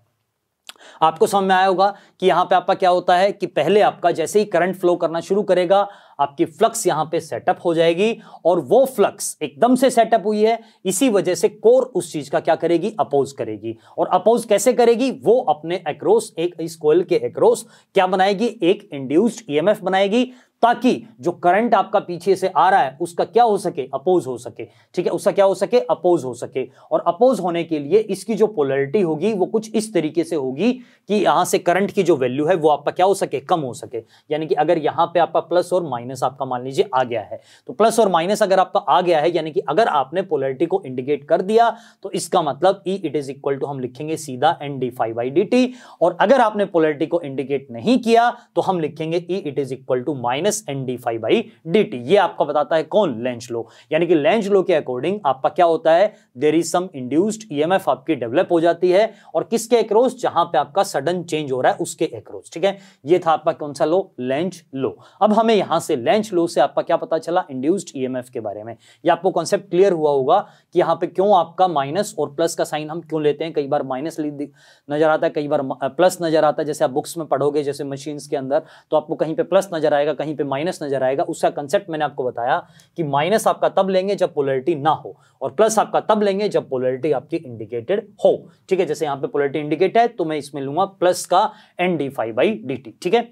आपको समझ में आया होगा कि यहां पे आपका क्या होता है कि पहले आपका जैसे ही करंट फ्लो करना शुरू करेगा आपकी फ्लक्स यहां पे सेटअप हो जाएगी और वो फ्लक्स एकदम से सेटअप हुई है इसी वजह से कोर उस चीज का क्या करेगी अपोज करेगी और अपोज कैसे करेगी वो अपने एक्रोस एक इस कोयल के एक्रोस क्या बनाएगी एक इंड्यूस्ड ईएमएफ e बनाएगी ताकि जो करंट आपका पीछे से आ रहा है उसका क्या हो सके अपोज हो सके ठीक है उसका क्या हो सके अपोज हो सके और अपोज होने के लिए इसकी जो पोलरिटी होगी वो कुछ इस तरीके से होगी कि यहां से करंट की जो वैल्यू है वो आपका क्या हो सके कम हो सके यानी कि अगर यहां पे आपका प्लस और माइनस आपका मान लीजिए आ गया है तो प्लस और माइनस अगर आपका आ गया है यानी कि अगर आपने पोलरिटी को इंडिकेट कर दिया तो इसका मतलब E it is equal to हम लिखेंगे सीधा N D phi D T और अगर आपने पोलरिटी को इंडिकेट नहीं किया तो हम लिखेंगे E it is equal to minus minus N D phi by D T ये आपको बताता है कौन लेंच लो यानी कि लेंच लो के अकॉर्डिंग आपका क्या होता है there is some induced E M F आपकी डेवलप हो जाती है और किसके एक्रॉस जहां पे आपका सडन चेंज हो रहा है उसके एक्रॉस ठीक है ये था आपका कौन सा लो लेंच लो अब हमें यहां से लेंच लो से आपका क्या पता चला इंड्यूस्ड ईएमएफ e के बारे में ये आपको कॉन्सेप्ट क्लियर हुआ होगा कि यहाँ पे क्यों आपका माइनस और प्लस का साइन हम क्यों लेते हैं कई बार माइनस नजर आता है कई बार प्लस नजर आता है जैसे आप बुक्स में पढ़ोगे जैसे मशीन के अंदर तो आपको कहीं पे प्लस नजर आएगा कहीं पे पे माइनस नजर आएगा उसका कंसेप्ट मैंने आपको बताया कि माइनस आपका तब लेंगे जब पोलरिटी ना हो और प्लस आपका तब लेंगे जब पोलरिटी आपकी इंडिकेटेड हो ठीक है जैसे यहां पे पोलरिटी इंडिकेट है तो मैं इसमें लूंगा प्लस का N D phi by D T ठीक है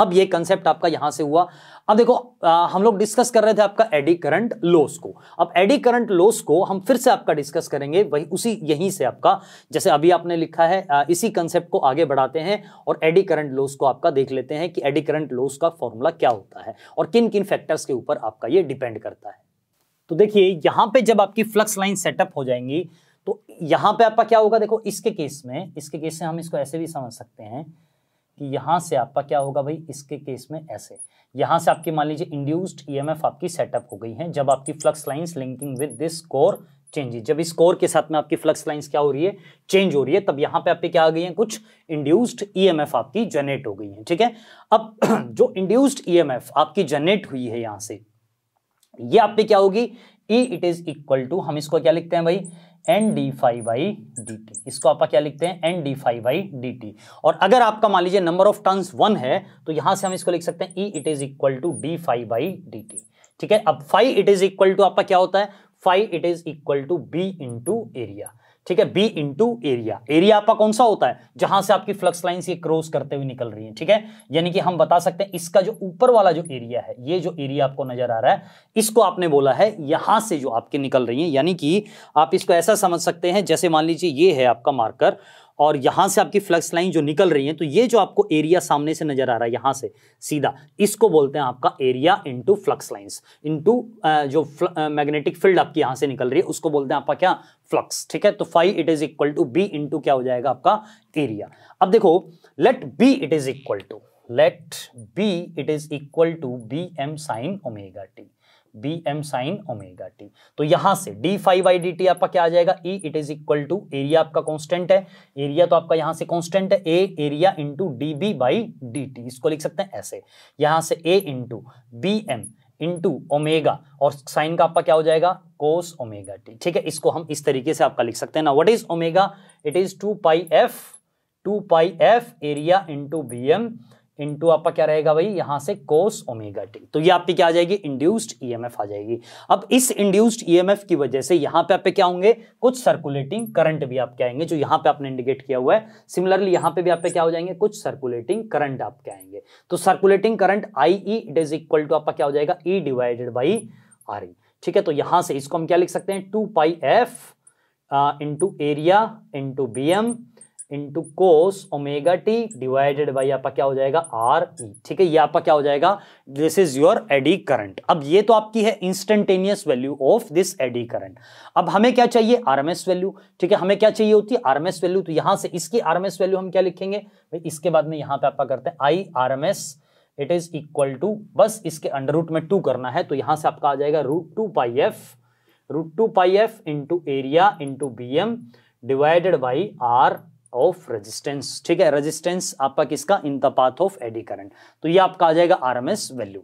अब ये कंसेप्ट आपका यहां से हुआ अब देखो आ, हम लोग डिस्कस कर रहे थे आपका एडी करंट लॉस को अब एडी करंट लॉस को हम फिर से आपका डिस्कस करेंगे वही उसी यहीं से आपका जैसे अभी आपने लिखा है आ, इसी कंसेप्ट को आगे बढ़ाते हैं और एडी करंट लॉस को आपका देख लेते हैं कि एडी करंट लॉस का फॉर्मूला क्या होता है और किन किन फैक्टर्स के ऊपर आपका ये डिपेंड करता है तो देखिए यहां पर जब आपकी फ्लक्स लाइन सेटअप हो जाएंगी तो यहां पर आपका क्या होगा देखो इसके केस में इसके केस से हम इसको ऐसे भी समझ सकते हैं कि यहाँ से आपका क्या होगा भाई इसके केस में ऐसे यहाँ से आपकी मान लीजिए इंड्यूस्ड ईएमएफ आपकी सेटअप हो गई है जब आपकी flux lines linking with this core changes जब इस कोर के साथ में आपकी फ्लक्स लाइंस क्या हो रही है चेंज हो रही है तब यहाँ पे आपकी क्या आ गई है कुछ इंड्यूस्ड ईएमएफ आपकी जनरेट हो गई है ठीक है अब जो इंड्यूस्ड ईएमएफ आपकी जनरेट हुई है यहाँ से ये यह आप क्या होगी E it is equal to हम इसको क्या लिखते हैं भाई N D phi by D t इसको आप क्या लिखते हैं N D phi by D T और अगर आपका मान लीजिए नंबर ऑफ टर्न्स वन है तो यहां से हम इसको लिख सकते हैं E it is equal to d phi by D T ठीक है अब phi it is equal to आपका क्या होता है phi it is equal to B into area ठीक है बी इंटू एरिया एरिया आपका कौन सा होता है जहां से आपकी फ्लक्स लाइन ये क्रॉस करते हुए निकल रही है ठीक है यानी कि हम बता सकते हैं इसका जो ऊपर वाला जो एरिया है ये जो एरिया आपको नजर आ रहा है इसको आपने बोला है यहां से जो आपके निकल रही है यानी कि आप इसको ऐसा समझ सकते हैं जैसे मान लीजिए ये है आपका मार्कर और यहाँ से आपकी फ्लक्स लाइन जो निकल रही है तो ये जो आपको एरिया सामने से नजर आ रहा है यहाँ से सीधा इसको बोलते हैं आपका area into flux line into जो मैग्नेटिक फील्ड आपकी यहाँ से निकल रही है उसको बोलते हैं आपका क्या फ्लक्स ठीक है तो phi it is equal to B into क्या हो जाएगा आपका एरिया अब देखो let B it is equal to let B it is equal to B M sine omega t B M sine omega t तो यहां से डी फाइव आई डी टी आपका क्या आ जाएगा E it is equal to area आपका कांस्टेंट है एरिया तो आपका यहां से कांस्टेंट है A area into d B by D t इसको लिख सकते हैं ऐसे यहां से A into B M into omega और साइन का आपका क्या हो जाएगा कोस ओमेगा टी ठीक है इसको हम इस तरीके से आपका लिख सकते हैं ना what is omega it is two pi f two pi f area into B M into आपका क्या रहेगा भाई यहां से कोस ओमेगा टी तो ये आपकी क्या आ जाएगी इंड्यूस्ड ईएमएफ आ जाएगी अब इस इंड्यूस्ड ईएमएफ की वजह से यहां पे आपके क्या होंगे कुछ सर्कुलेटिंग करंट भी आपके आएंगे जो यहां पे आपने इंडिकेट किया हुआ है सिमिलरली यहां पे भी आपके क्या हो जाएंगे कुछ सर्कुलेटिंग करंट आपके आएंगे तो circulating current I E it is equal to आपका क्या हो जाएगा E divided by R E ठीक है तो यहां से इसको हम क्या लिख सकते हैं two pi f into area into B M into cos omega t divided by आपका क्या हो जाएगा आर ई e. ठीक है ये आपका क्या हो जाएगा this is your eddy current अब ये तो आपकी है instantaneous value of this eddy current अब हमें क्या चाहिए आरएमएस वैल्यू ठीक है हमें क्या चाहिए होती है आरएमएस वैल्यू तो यहां से इसकी आरएमएस वैल्यू हम क्या लिखेंगे इसके बाद में यहां पे आपका करते हैं I RMS it is equal to बस इसके अंडर रूट में टू करना है तो यहां से आपका आ जाएगा root two pi f root two pi f into area into B M divided by R of resistance ठीक है रेजिस्टेंस आपका किसका in the path of eddy current तो ये आपका आ जाएगा आरएमएस वैल्यू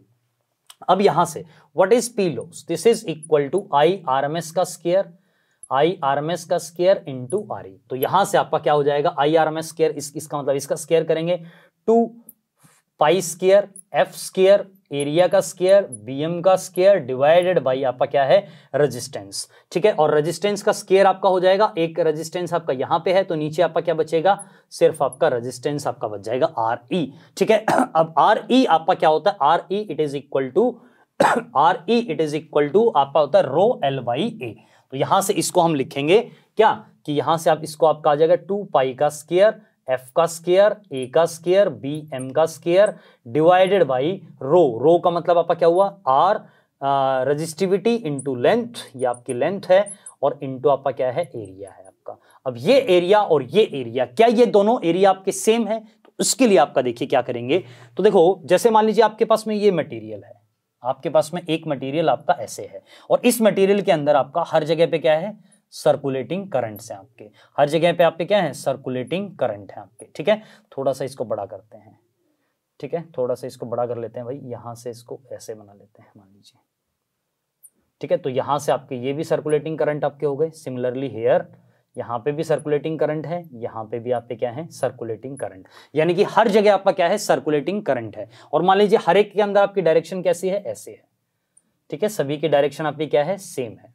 अब यहां से what is P loss this is equal to I RMS का स्केयर आई आरएमएस का स्केयर इंटू आर तो यहां से आपका क्या हो जाएगा आई आरएमएस स्केयर इस, इसका मतलब इसका स्केयर करेंगे two pi square f square area का स्केयर बीएम का स्केयर डिवाइडेड बाई आपका क्या है रेजिस्टेंस ठीक है और रेजिस्टेंस का स्केयर आपका हो जाएगा एक रेजिस्टेंस आपका यहां पे है तो नीचे आपका क्या बचेगा सिर्फ आपका रेजिस्टेंस आपका बच जाएगा आर ई e। ठीक है अब आर ई e आपका क्या होता है R E it is equal to R E it is equal to आपका होता है रो एल वाई ए तो यहां से इसको हम लिखेंगे क्या कि यहां से आप इसको आपका आ जाएगा टू पाई का स्केयर एफ का स्केयर ए का स्केयर बी एम का square divided by rho rho का मतलब आपका क्या हुआ आर रजिस्टिविटी इंटू लेंथ ये आपकी लेंथ है और इंटू आपका क्या है एरिया है आपका अब ये एरिया और ये एरिया क्या ये दोनों एरिया आपके सेम है तो उसके लिए आपका देखिए क्या करेंगे तो देखो जैसे मान लीजिए आपके पास में ये मटेरियल है आपके पास में एक मटेरियल आपका ऐसे है और इस मटेरियल के अंदर आपका हर जगह पे क्या है सर्कुलेटिंग करंट हैं आपके हर जगह पे आपके क्या है सर्कुलेटिंग करंट है आपके ठीक है थोड़ा सा इसको बड़ा करते हैं ठीक है थोड़ा सा इसको बड़ा कर लेते हैं भाई यहां से इसको ऐसे बना लेते हैं मान लीजिए ठीक है तो यहां से आपके ये भी सर्कुलेटिंग करंट आपके हो गए सिमिलरली हेयर यहाँ पे भी सर्कुलेटिंग करंट है यहाँ पे भी आपके क्या है सर्कुलेटिंग करंट यानी कि हर जगह आपका क्या है सर्कुलेटिंग करंट है और मान लीजिए हर एक के अंदर आपकी डायरेक्शन कैसी है ऐसे है ठीक है सभी की डायरेक्शन आपकी क्या है सेम है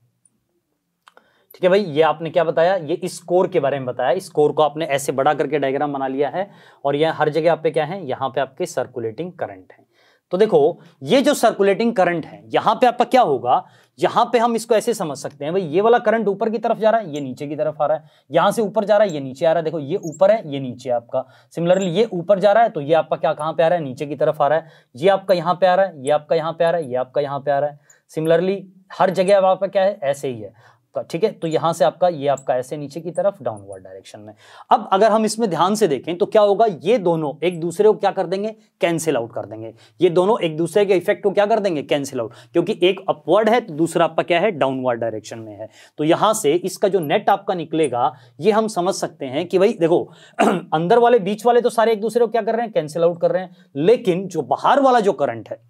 ठीक है भाई ये आपने क्या बताया ये इस स्कोर के बारे में बताया इस कोर को आपने ऐसे बड़ा करके डायग्राम बना लिया है और यह हर जगह आप पे क्या है यहाँ पे आपके सर्कुलेटिंग करंट है तो देखो ये जो सर्कुलेटिंग करंट है यहाँ पे आपका क्या होगा यहाँ पे हम इसको ऐसे समझ सकते हैं भाई ये वाला करंट ऊपर की तरफ जा रहा है ये नीचे की तरफ आ रहा है यहाँ से ऊपर जा रहा है ये नीचे आ रहा है देखो ये ऊपर है ये नीचे आपका सिमिलरली ये ऊपर जा रहा है तो ये आपका क्या कहाँ पे आ रहा है नीचे की तरफ आ रहा है ये आपका यहाँ पे आ रहा है ये आपका यहाँ पे आ रहा है ये आपका यहाँ पे आ रहा है सिमिलरली हर जगह अब आपका क्या है ऐसे ही है का ठीक है तो यहां से आपका ये आपका ऐसे नीचे की तरफ डाउनवर्ड डायरेक्शन में अब अगर हम इसमें ध्यान से देखें तो क्या होगा ये दोनों एक दूसरे को क्या कर देंगे कैंसिल आउट कर देंगे ये दोनों एक दूसरे के इफेक्ट को क्या कर देंगे कैंसिल आउट क्योंकि एक अपवर्ड है तो दूसरा आपका क्या है डाउनवर्ड डायरेक्शन में है तो यहां से इसका जो नेट आपका निकलेगा ये हम समझ सकते हैं कि भाई देखो अंदर वाले बीच वाले तो सारे एक दूसरे को क्या कर रहे हैं कैंसिल आउट कर रहे हैं लेकिन जो बाहर वाला जो करंट है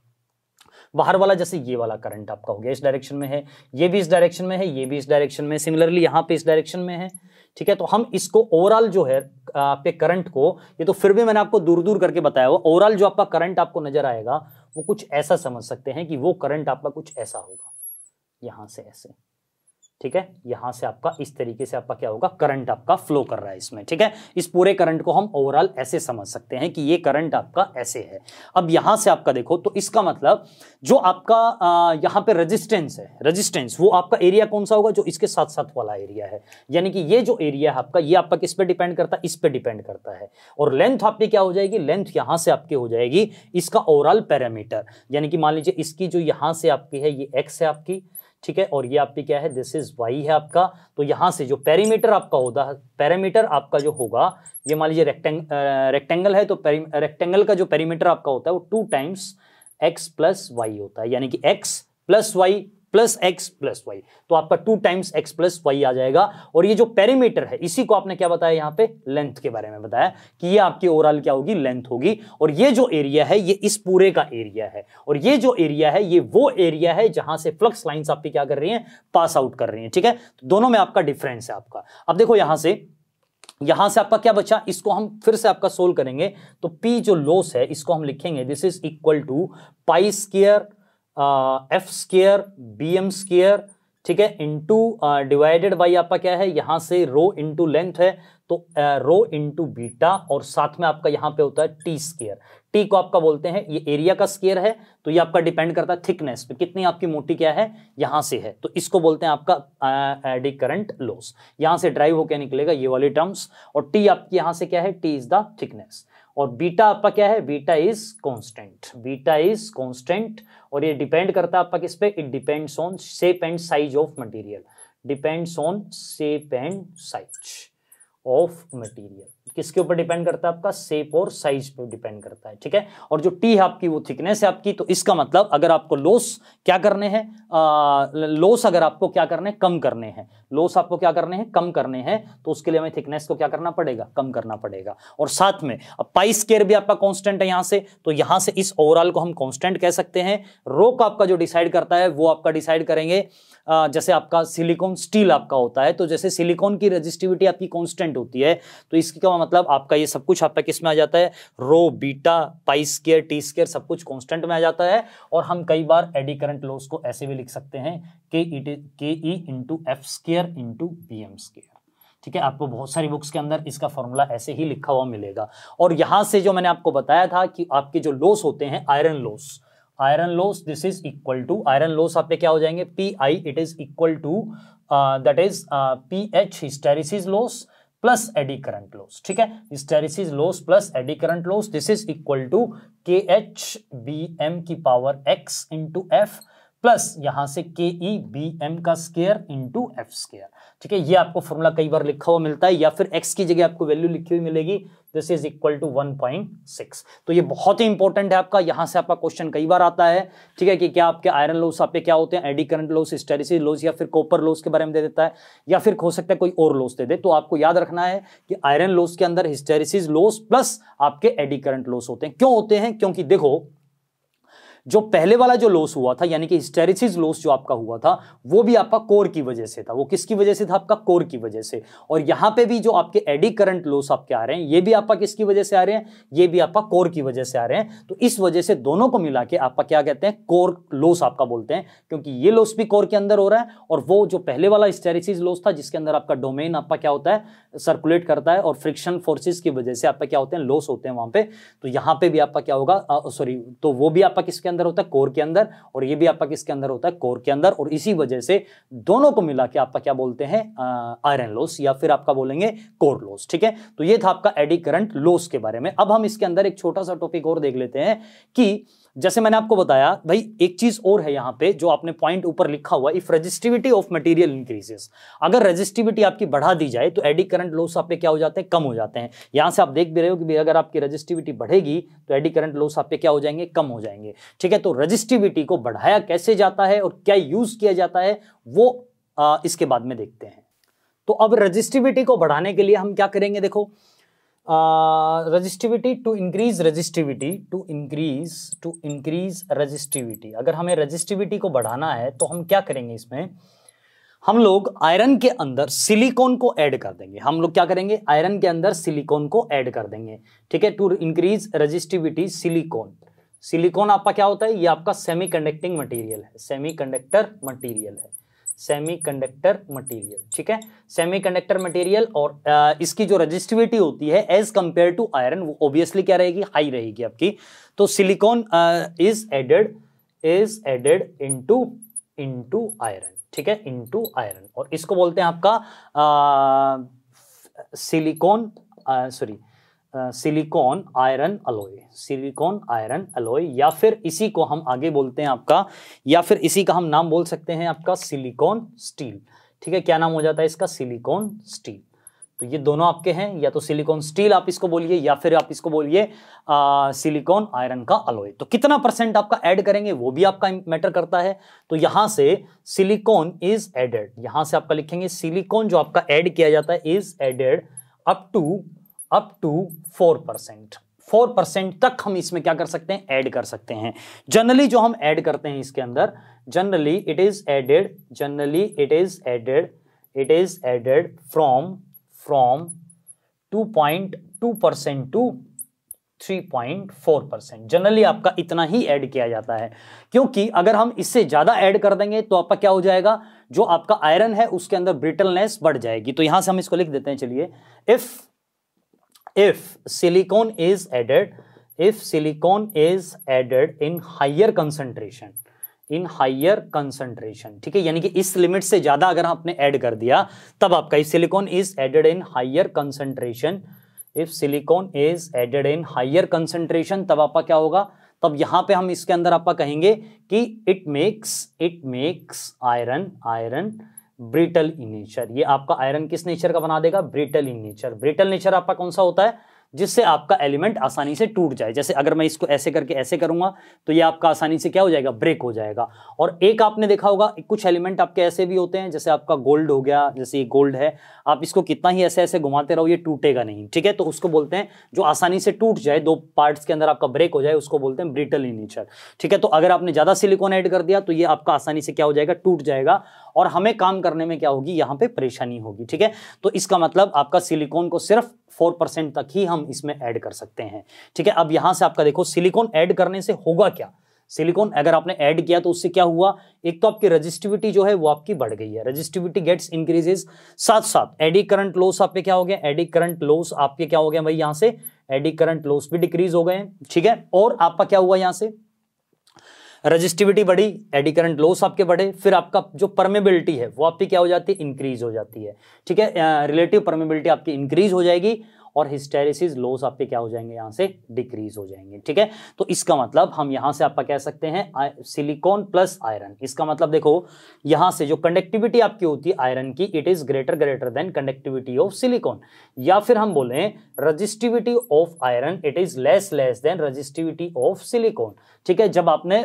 बाहर वाला जैसे ये वाला करंट आपका हो गया इस डायरेक्शन में है ये भी इस डायरेक्शन में है ये भी इस डायरेक्शन में सिमिलरली यहाँ पे इस डायरेक्शन में है ठीक है तो हम इसको ओवरऑल जो है आपके करंट को ये तो फिर भी मैंने आपको दूर दूर करके बताया हुआ ओवरऑल जो आपका करंट आपको नजर आएगा वो कुछ ऐसा समझ सकते हैं कि वो करंट आपका कुछ ऐसा होगा यहाँ से ऐसे ठीक है यहां से आपका इस तरीके से आपका क्या होगा करंट आपका फ्लो कर रहा है इसमें ठीक है इस पूरे करंट को हम ओवरऑल ऐसे समझ सकते हैं कि ये करंट आपका ऐसे है अब यहां से आपका देखो तो इसका मतलब जो आपका आ, यहां पे रेजिस्टेंस है रेजिस्टेंस वो आपका एरिया कौन सा होगा जो इसके साथ साथ वाला एरिया है यानी कि ये जो एरिया है आपका ये आपका किस पे डिपेंड करता है इस पर डिपेंड करता है और लेंथ आपकी क्या हो जाएगी लेंथ यहां से आपकी हो जाएगी इसका ओवरऑल पैरामीटर यानी कि मान लीजिए इसकी जो यहां से आपकी है ये एक्स है आपकी ठीक है और ये आपकी क्या है दिस इज वाई है आपका तो यहाँ से जो पैरीमीटर आपका होगा पैरामीटर आपका जो होगा ये मान लीजिए रेक्टेंग रेक्टेंगल है तो रेक्टेंगल का जो पैरीमीटर आपका होता है वो two times x plus y होता है यानी कि x plus y plus x plus y तो आपका two times x plus y आ जाएगा और ये जो पेरीमीटर है इसी को आपने क्या बताया यहाँ पे लेंथ के बारे में बताया कि ये आपकी ओवरऑल क्या होगी लेंथ होगी और ये जो एरिया है ये इस पूरे का एरिया है और ये जो एरिया है ये वो एरिया है जहां से फ्लक्स लाइन्स आपकी क्या कर रही है पास आउट कर रही है ठीक है तो दोनों में आपका डिफरेंस है आपका अब देखो यहां से यहां से आपका क्या बचा इसको हम फिर से आपका सोल्व करेंगे तो पी जो लॉस है इसको हम लिखेंगे this is equal to pi square f square B M square ठीक है इंटू डिवाइडेड बाई आपका क्या है यहाँ से रो टू लेंथ है तो रो टू बीटा और साथ में आपका यहाँ पे होता है टी स्केयर टी को आपका बोलते हैं ये एरिया का स्केयर है तो ये आपका डिपेंड करता है थिकनेस पे कितनी आपकी मोटी क्या है यहाँ से है तो इसको बोलते हैं आपका डी करंट लॉस यहाँ से ड्राइव होकर निकलेगा ये वाली टर्म्स और टी आपकी यहाँ से क्या है टी इज द थिकनेस और बीटा आपका क्या है beta is constant beta is constant और ये डिपेंड करता है आपका किस पे it depends on shape and size of material depends on shape and size of material किसके ऊपर डिपेंड करता है आपका सेप और साइज पर डिपेंड करता है ठीक है और जो टी है आपकी वो थिकनेस है आपकी तो इसका मतलब अगर आपको लोस क्या करने हैं लोस अगर आपको क्या करने कम करने हैं लोस आपको क्या करने हैं कम करने हैं तो उसके लिए हमें थिकनेस को क्या करना पड़ेगा कम करना पड़ेगा और साथ में अब पाई स्केयर भी आपका कॉन्स्टेंट है यहाँ से तो यहाँ से इस ओवरऑल को हम कॉन्स्टेंट कह सकते हैं रो का आपका जो डिसाइड करता है वो आपका डिसाइड करेंगे जैसे आपका सिलिकॉन स्टील आपका होता है तो जैसे सिलिकॉन की रजिस्टिविटी आपकी कॉन्स्टेंट होती है तो इसकी मतलब आपका ये सब कुछ आपका किस में आ जाता है rho beta pi square t square सब कुछ कॉन्स्टेंट में आ जाता है और हम कई बार एडी करंट लॉस को ऐसे भी लिख सकते हैं K E K E into f square into B M square ठीक है आपको बहुत सारी बुक्स के अंदर इसका फॉर्मूला ऐसे ही लिखा हुआ मिलेगा और यहां से जो मैंने आपको बताया था कि आपके जो लॉस होते हैं iron loss iron loss this is equal to iron loss आपके क्या हो जाएंगे P I it is equal to that is P H hysteresis loss plus eddy current loss ठीक है hysteresis loss plus eddy current loss this is equal to K H B M की power x into f plus यहां से के ई बी एम का स्केयर इंटू एफ स्केयर ठीक है ये आपको फॉर्मूला कई बार लिखा हुआ मिलता है या फिर एक्स की जगह आपको वैल्यू लिखी हुई मिलेगी दिस इज इक्वल टू 1.6 तो ये बहुत ही इंपॉर्टेंट है आपका यहां से आपका क्वेश्चन कई बार आता है ठीक है कि क्या आपके आयरन लोस आपके क्या होते हैं eddy current loss hysteresis loss या फिर कॉपर लोस के बारे में दे देता है या फिर हो सकता है कोई और लोस दे दे तो आपको याद रखना है कि आयरन लोस के अंदर हिस्टेरिस लोस प्लस आपके एडी करंट लोस होते हैं क्यों होते हैं क्योंकि देखो जो पहले वाला जो लॉस हुआ था यानी कि हिस्टेरिसिस लॉस जो आपका हुआ था वो भी आपका कोर की वजह से था वो किसकी वजह से था आपका कोर की वजह से और यहां पे भी जो आपके एडी करंट लॉस आपके आ रहे हैं ये भी आपका किसकी वजह से आ रहे हैं ये भी आपका कोर की वजह से आ रहे हैं तो इस वजह से दोनों को मिला के आपका क्या कहते हैं कोर लॉस आपका बोलते हैं क्योंकि ये लॉस भी कोर के अंदर हो रहा है और वो जो पहले वाला हिस्टेरिसिस लॉस था जिसके अंदर आपका डोमेन आपका क्या होता है सर्कुलेट करता है और फ्रिक्शन फोर्सेस की वजह से आपका क्या होते हैं लॉस होते हैं वहां पे तो यहाँ पे भी आपका क्या होगा सॉरी तो वो भी आपका किसके अंदर होता है कोर के अंदर और ये भी आपका किसके अंदर होता है कोर के अंदर और इसी वजह से दोनों को मिला के आपका क्या बोलते हैं आयरन लॉस या फिर आपका बोलेंगे कोर लॉस ठीक है तो ये था आपका एडी करंट लॉस के बारे में अब हम इसके अंदर एक छोटा सा टॉपिक और देख लेते हैं कि जैसे मैंने आपको बताया भाई एक चीज और है यहाँ पे जो आपने पॉइंट ऊपर लिखा हुआ if resistivity of material increases अगर रजिस्टिविटी आपकी बढ़ा दी जाए तो एडी करंट लॉस आपके क्या हो जाते हैं कम हो जाते हैं यहां से आप देख भी रहे हो कि अगर आपकी रजिस्टिविटी बढ़ेगी तो एडी करंट लॉस आपके क्या हो जाएंगे कम हो जाएंगे ठीक है तो रजिस्टिविटी को बढ़ाया कैसे जाता है और क्या यूज किया जाता है वो आ, इसके बाद में देखते हैं तो अब रजिस्टिविटी को बढ़ाने के लिए हम क्या करेंगे देखो resistivity to increase resistivity to increase to increase resistivity अगर हमें रजिस्टिविटी को बढ़ाना है तो हम क्या करेंगे इसमें हम लोग आयरन के अंदर सिलिकॉन को ऐड कर देंगे हम लोग क्या करेंगे आयरन के अंदर सिलिकॉन को ऐड कर देंगे ठीक है to increase resistivity silicon silicon आपका क्या होता है ये आपका सेमी कंडक्टिंग मटीरियल है सेमी कंडक्टर मटीरियल है सेमीकंडक्टर मटेरियल ठीक है सेमीकंडक्टर मटेरियल और आ, इसकी जो रजिस्टिविटी होती है एज कंपेयर टू आयरन वो ऑब्वियसली क्या रहेगी हाई रहेगी आपकी तो silicon is added is added into into iron ठीक है इनटू आयरन और इसको बोलते हैं आपका silicon sorry silicon iron alloy silicon iron alloy या फिर इसी को हम आगे बोलते हैं आपका या फिर इसी का हम नाम बोल सकते हैं आपका सिलिकॉन स्टील ठीक है क्या नाम हो जाता है इसका सिलिकॉन स्टील तो ये दोनों आपके हैं या तो सिलिकॉन स्टील आप इसको बोलिए या फिर आप इसको बोलिए सिलिकॉन आयरन का अलोय तो कितना परसेंट आपका ऐड करेंगे वो भी आपका मैटर करता है तो यहाँ से सिलिकॉन इज एडेड यहाँ से आपका लिखेंगे सिलिकॉन जो आपका ऐड किया जाता है is added up to up to four percent four percent तक हम इसमें क्या कर सकते हैं ऐड कर सकते हैं जनरली जो हम ऐड करते हैं इसके अंदर generally it is added generally it is added it is added from from two point two percent to 3.4 percent generally आपका इतना ही ऐड किया जाता है क्योंकि अगर हम इससे ज़्यादा ऐड कर देंगे तो आपका क्या हो जाएगा जो आपका आयरन है उसके अंदर ब्रिटलनेस बढ़ जाएगी तो यहां से हम इसको लिख देते हैं चलिए if if silicon is added if silicon is added in higher concentration in higher concentration ठीक है यानी कि इस लिमिट से ज्यादा अगर आपने ऐड कर दिया तब आपका if silicon is added in higher concentration if silicon is added in higher concentration तब आपका क्या होगा तब यहां पे हम इसके अंदर आपका कहेंगे कि it makes it makes iron iron brittle in nature ये आपका आयरन किस नेचर का बना देगा brittle in nature brittle nature आपका कौन सा होता है जिससे आपका एलिमेंट आसानी से टूट जाए जैसे अगर मैं इसको ऐसे करके ऐसे करूंगा तो ये आपका आसानी से क्या हो जाएगा ब्रेक हो जाएगा और एक आपने देखा होगा कुछ एलिमेंट आपके ऐसे भी होते हैं जैसे आपका गोल्ड हो गया जैसे ये गोल्ड है आप इसको कितना ही ऐसे ऐसे घुमाते रहो ये टूटेगा नहीं ठीक है तो उसको बोलते हैं जो आसानी से टूट जाए दो पार्ट्स के अंदर आपका ब्रेक हो जाए उसको बोलते हैं ब्रिटल इन नेचर ठीक है तो अगर आपने ज़्यादा सिलिकॉन ऐड कर दिया तो ये आपका आसानी से क्या हो जाएगा टूट जाएगा और हमें काम करने में क्या होगी यहाँ पे परेशानी होगी ठीक है तो इसका मतलब आपका सिलिकॉन को सिर्फ फोर परसेंट तक ही हम इसमें ऐड कर सकते हैं ठीक है अब यहां से आपका देखो सिलिकॉन ऐड करने से होगा क्या सिलिकॉन अगर आपने ऐड किया तो उससे क्या हुआ एक तो आपकी रजिस्टिविटी जो है वो आपकी बढ़ गई है रजिस्टिविटी गेट्स इंक्रीजेस साथ साथ एडी करंट लॉस आपके क्या हो गया एडी करंट लॉस आपके क्या हो गया भाई यहाँ से एडी करंट लॉस भी डिक्रीज हो गए ठीक है और आपका क्या हुआ यहां से रजिस्टिविटी बढ़ी एडी करंट लॉस आपके बढ़े फिर आपका जो परमेबिलिटी है वो आपकी क्या हो जाती है इंक्रीज हो जाती है ठीक है रिलेटिव परमेबिलिटी आपकी इंक्रीज हो जाएगी और हिस्टेरिसिस लॉस आपके क्या हो जाएंगे यहाँ से डिक्रीज हो जाएंगे ठीक है तो इसका मतलब हम यहाँ से आपका कह सकते हैं सिलिकॉन प्लस आयरन इसका मतलब देखो यहाँ से जो कंडक्टिविटी आपकी होती है आयरन की it is greater greater than conductivity of silicon या फिर हम बोले resistivity of iron it is less less than resistivity of silicon ठीक है जब आपने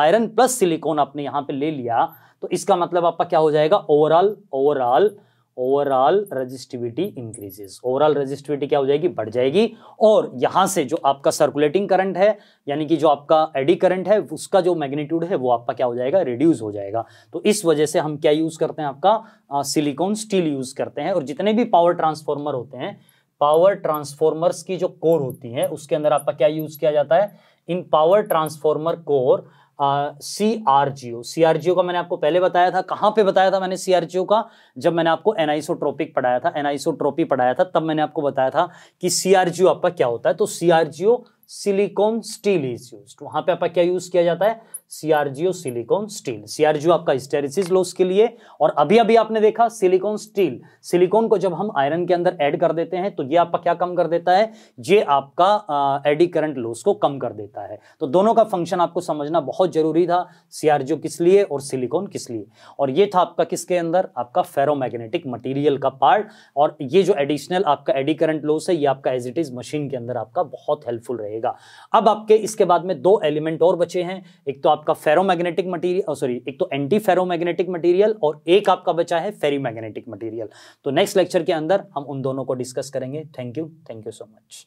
आयरन प्लस सिलिकॉन आपने यहाँ पे ले लिया तो इसका मतलब आपका क्या हो जाएगा overall overall overall resistivity increases overall resistivity क्या हो जाएगी बढ़ जाएगी और यहाँ से जो आपका सर्कुलेटिंग करंट है यानी कि जो आपका एडी करंट है उसका जो मैग्नीट्यूड है वो आपका क्या हो जाएगा रिड्यूस हो जाएगा तो इस वजह से हम क्या यूज़ करते हैं आपका सिलिकॉन स्टील यूज़ करते हैं और जितने भी पावर ट्रांसफॉर्मर होते हैं पावर ट्रांसफॉर्मर्स की जो कोर होती है उसके अंदर आपका क्या यूज़ किया जाता है in power transformer core C R G O C R G O का मैंने आपको पहले बताया था कहाँ पे बताया था मैंने सी आर जी ओ का जब मैंने आपको एनआईसोट्रोपिक पढ़ाया था एनआईसोट्रोपी पढ़ाया था तब मैंने आपको बताया था कि सी आर जी ओ आपका क्या होता है तो C R G O silicon steel is use वहां पे आपका क्या यूज किया जाता है सीआरजीओ सिलिकॉन स्टील सीआरजीओ आपका स्टेरिस लॉस के लिए और अभी अभी आपने देखा सिलिकॉन स्टील सिलिकॉन को जब हम आयरन के अंदर ऐड कर देते हैं तो ये आपका क्या कम कर देता है ये आपका एडी करंट लॉस को कम कर देता है तो दोनों का फंक्शन आपको समझना बहुत जरूरी था सीआरजीओ किस लिए और सिलिकॉन किस लिए और ये था आपका किसके अंदर आपका फेरोमैग्नेटिक मटीरियल का पार्ट और ये जो एडिशनल आपका एडी करंट लॉस है ये आपका एज इट इज मशीन के अंदर आपका बहुत हेल्पफुल रहेगा अब आपके इसके बाद में दो एलिमेंट और बचे हैं एक तो आप आपका फेरोमैग्नेटिक मटेरियल सॉरी एक तो एंटी फेरोमैग्नेटिक मटेरियल और एक आपका बचा है फेरी मैग्नेटिक मटीरियल तो नेक्स्ट लेक्चर के अंदर हम उन दोनों को डिस्कस करेंगे thank you thank you so much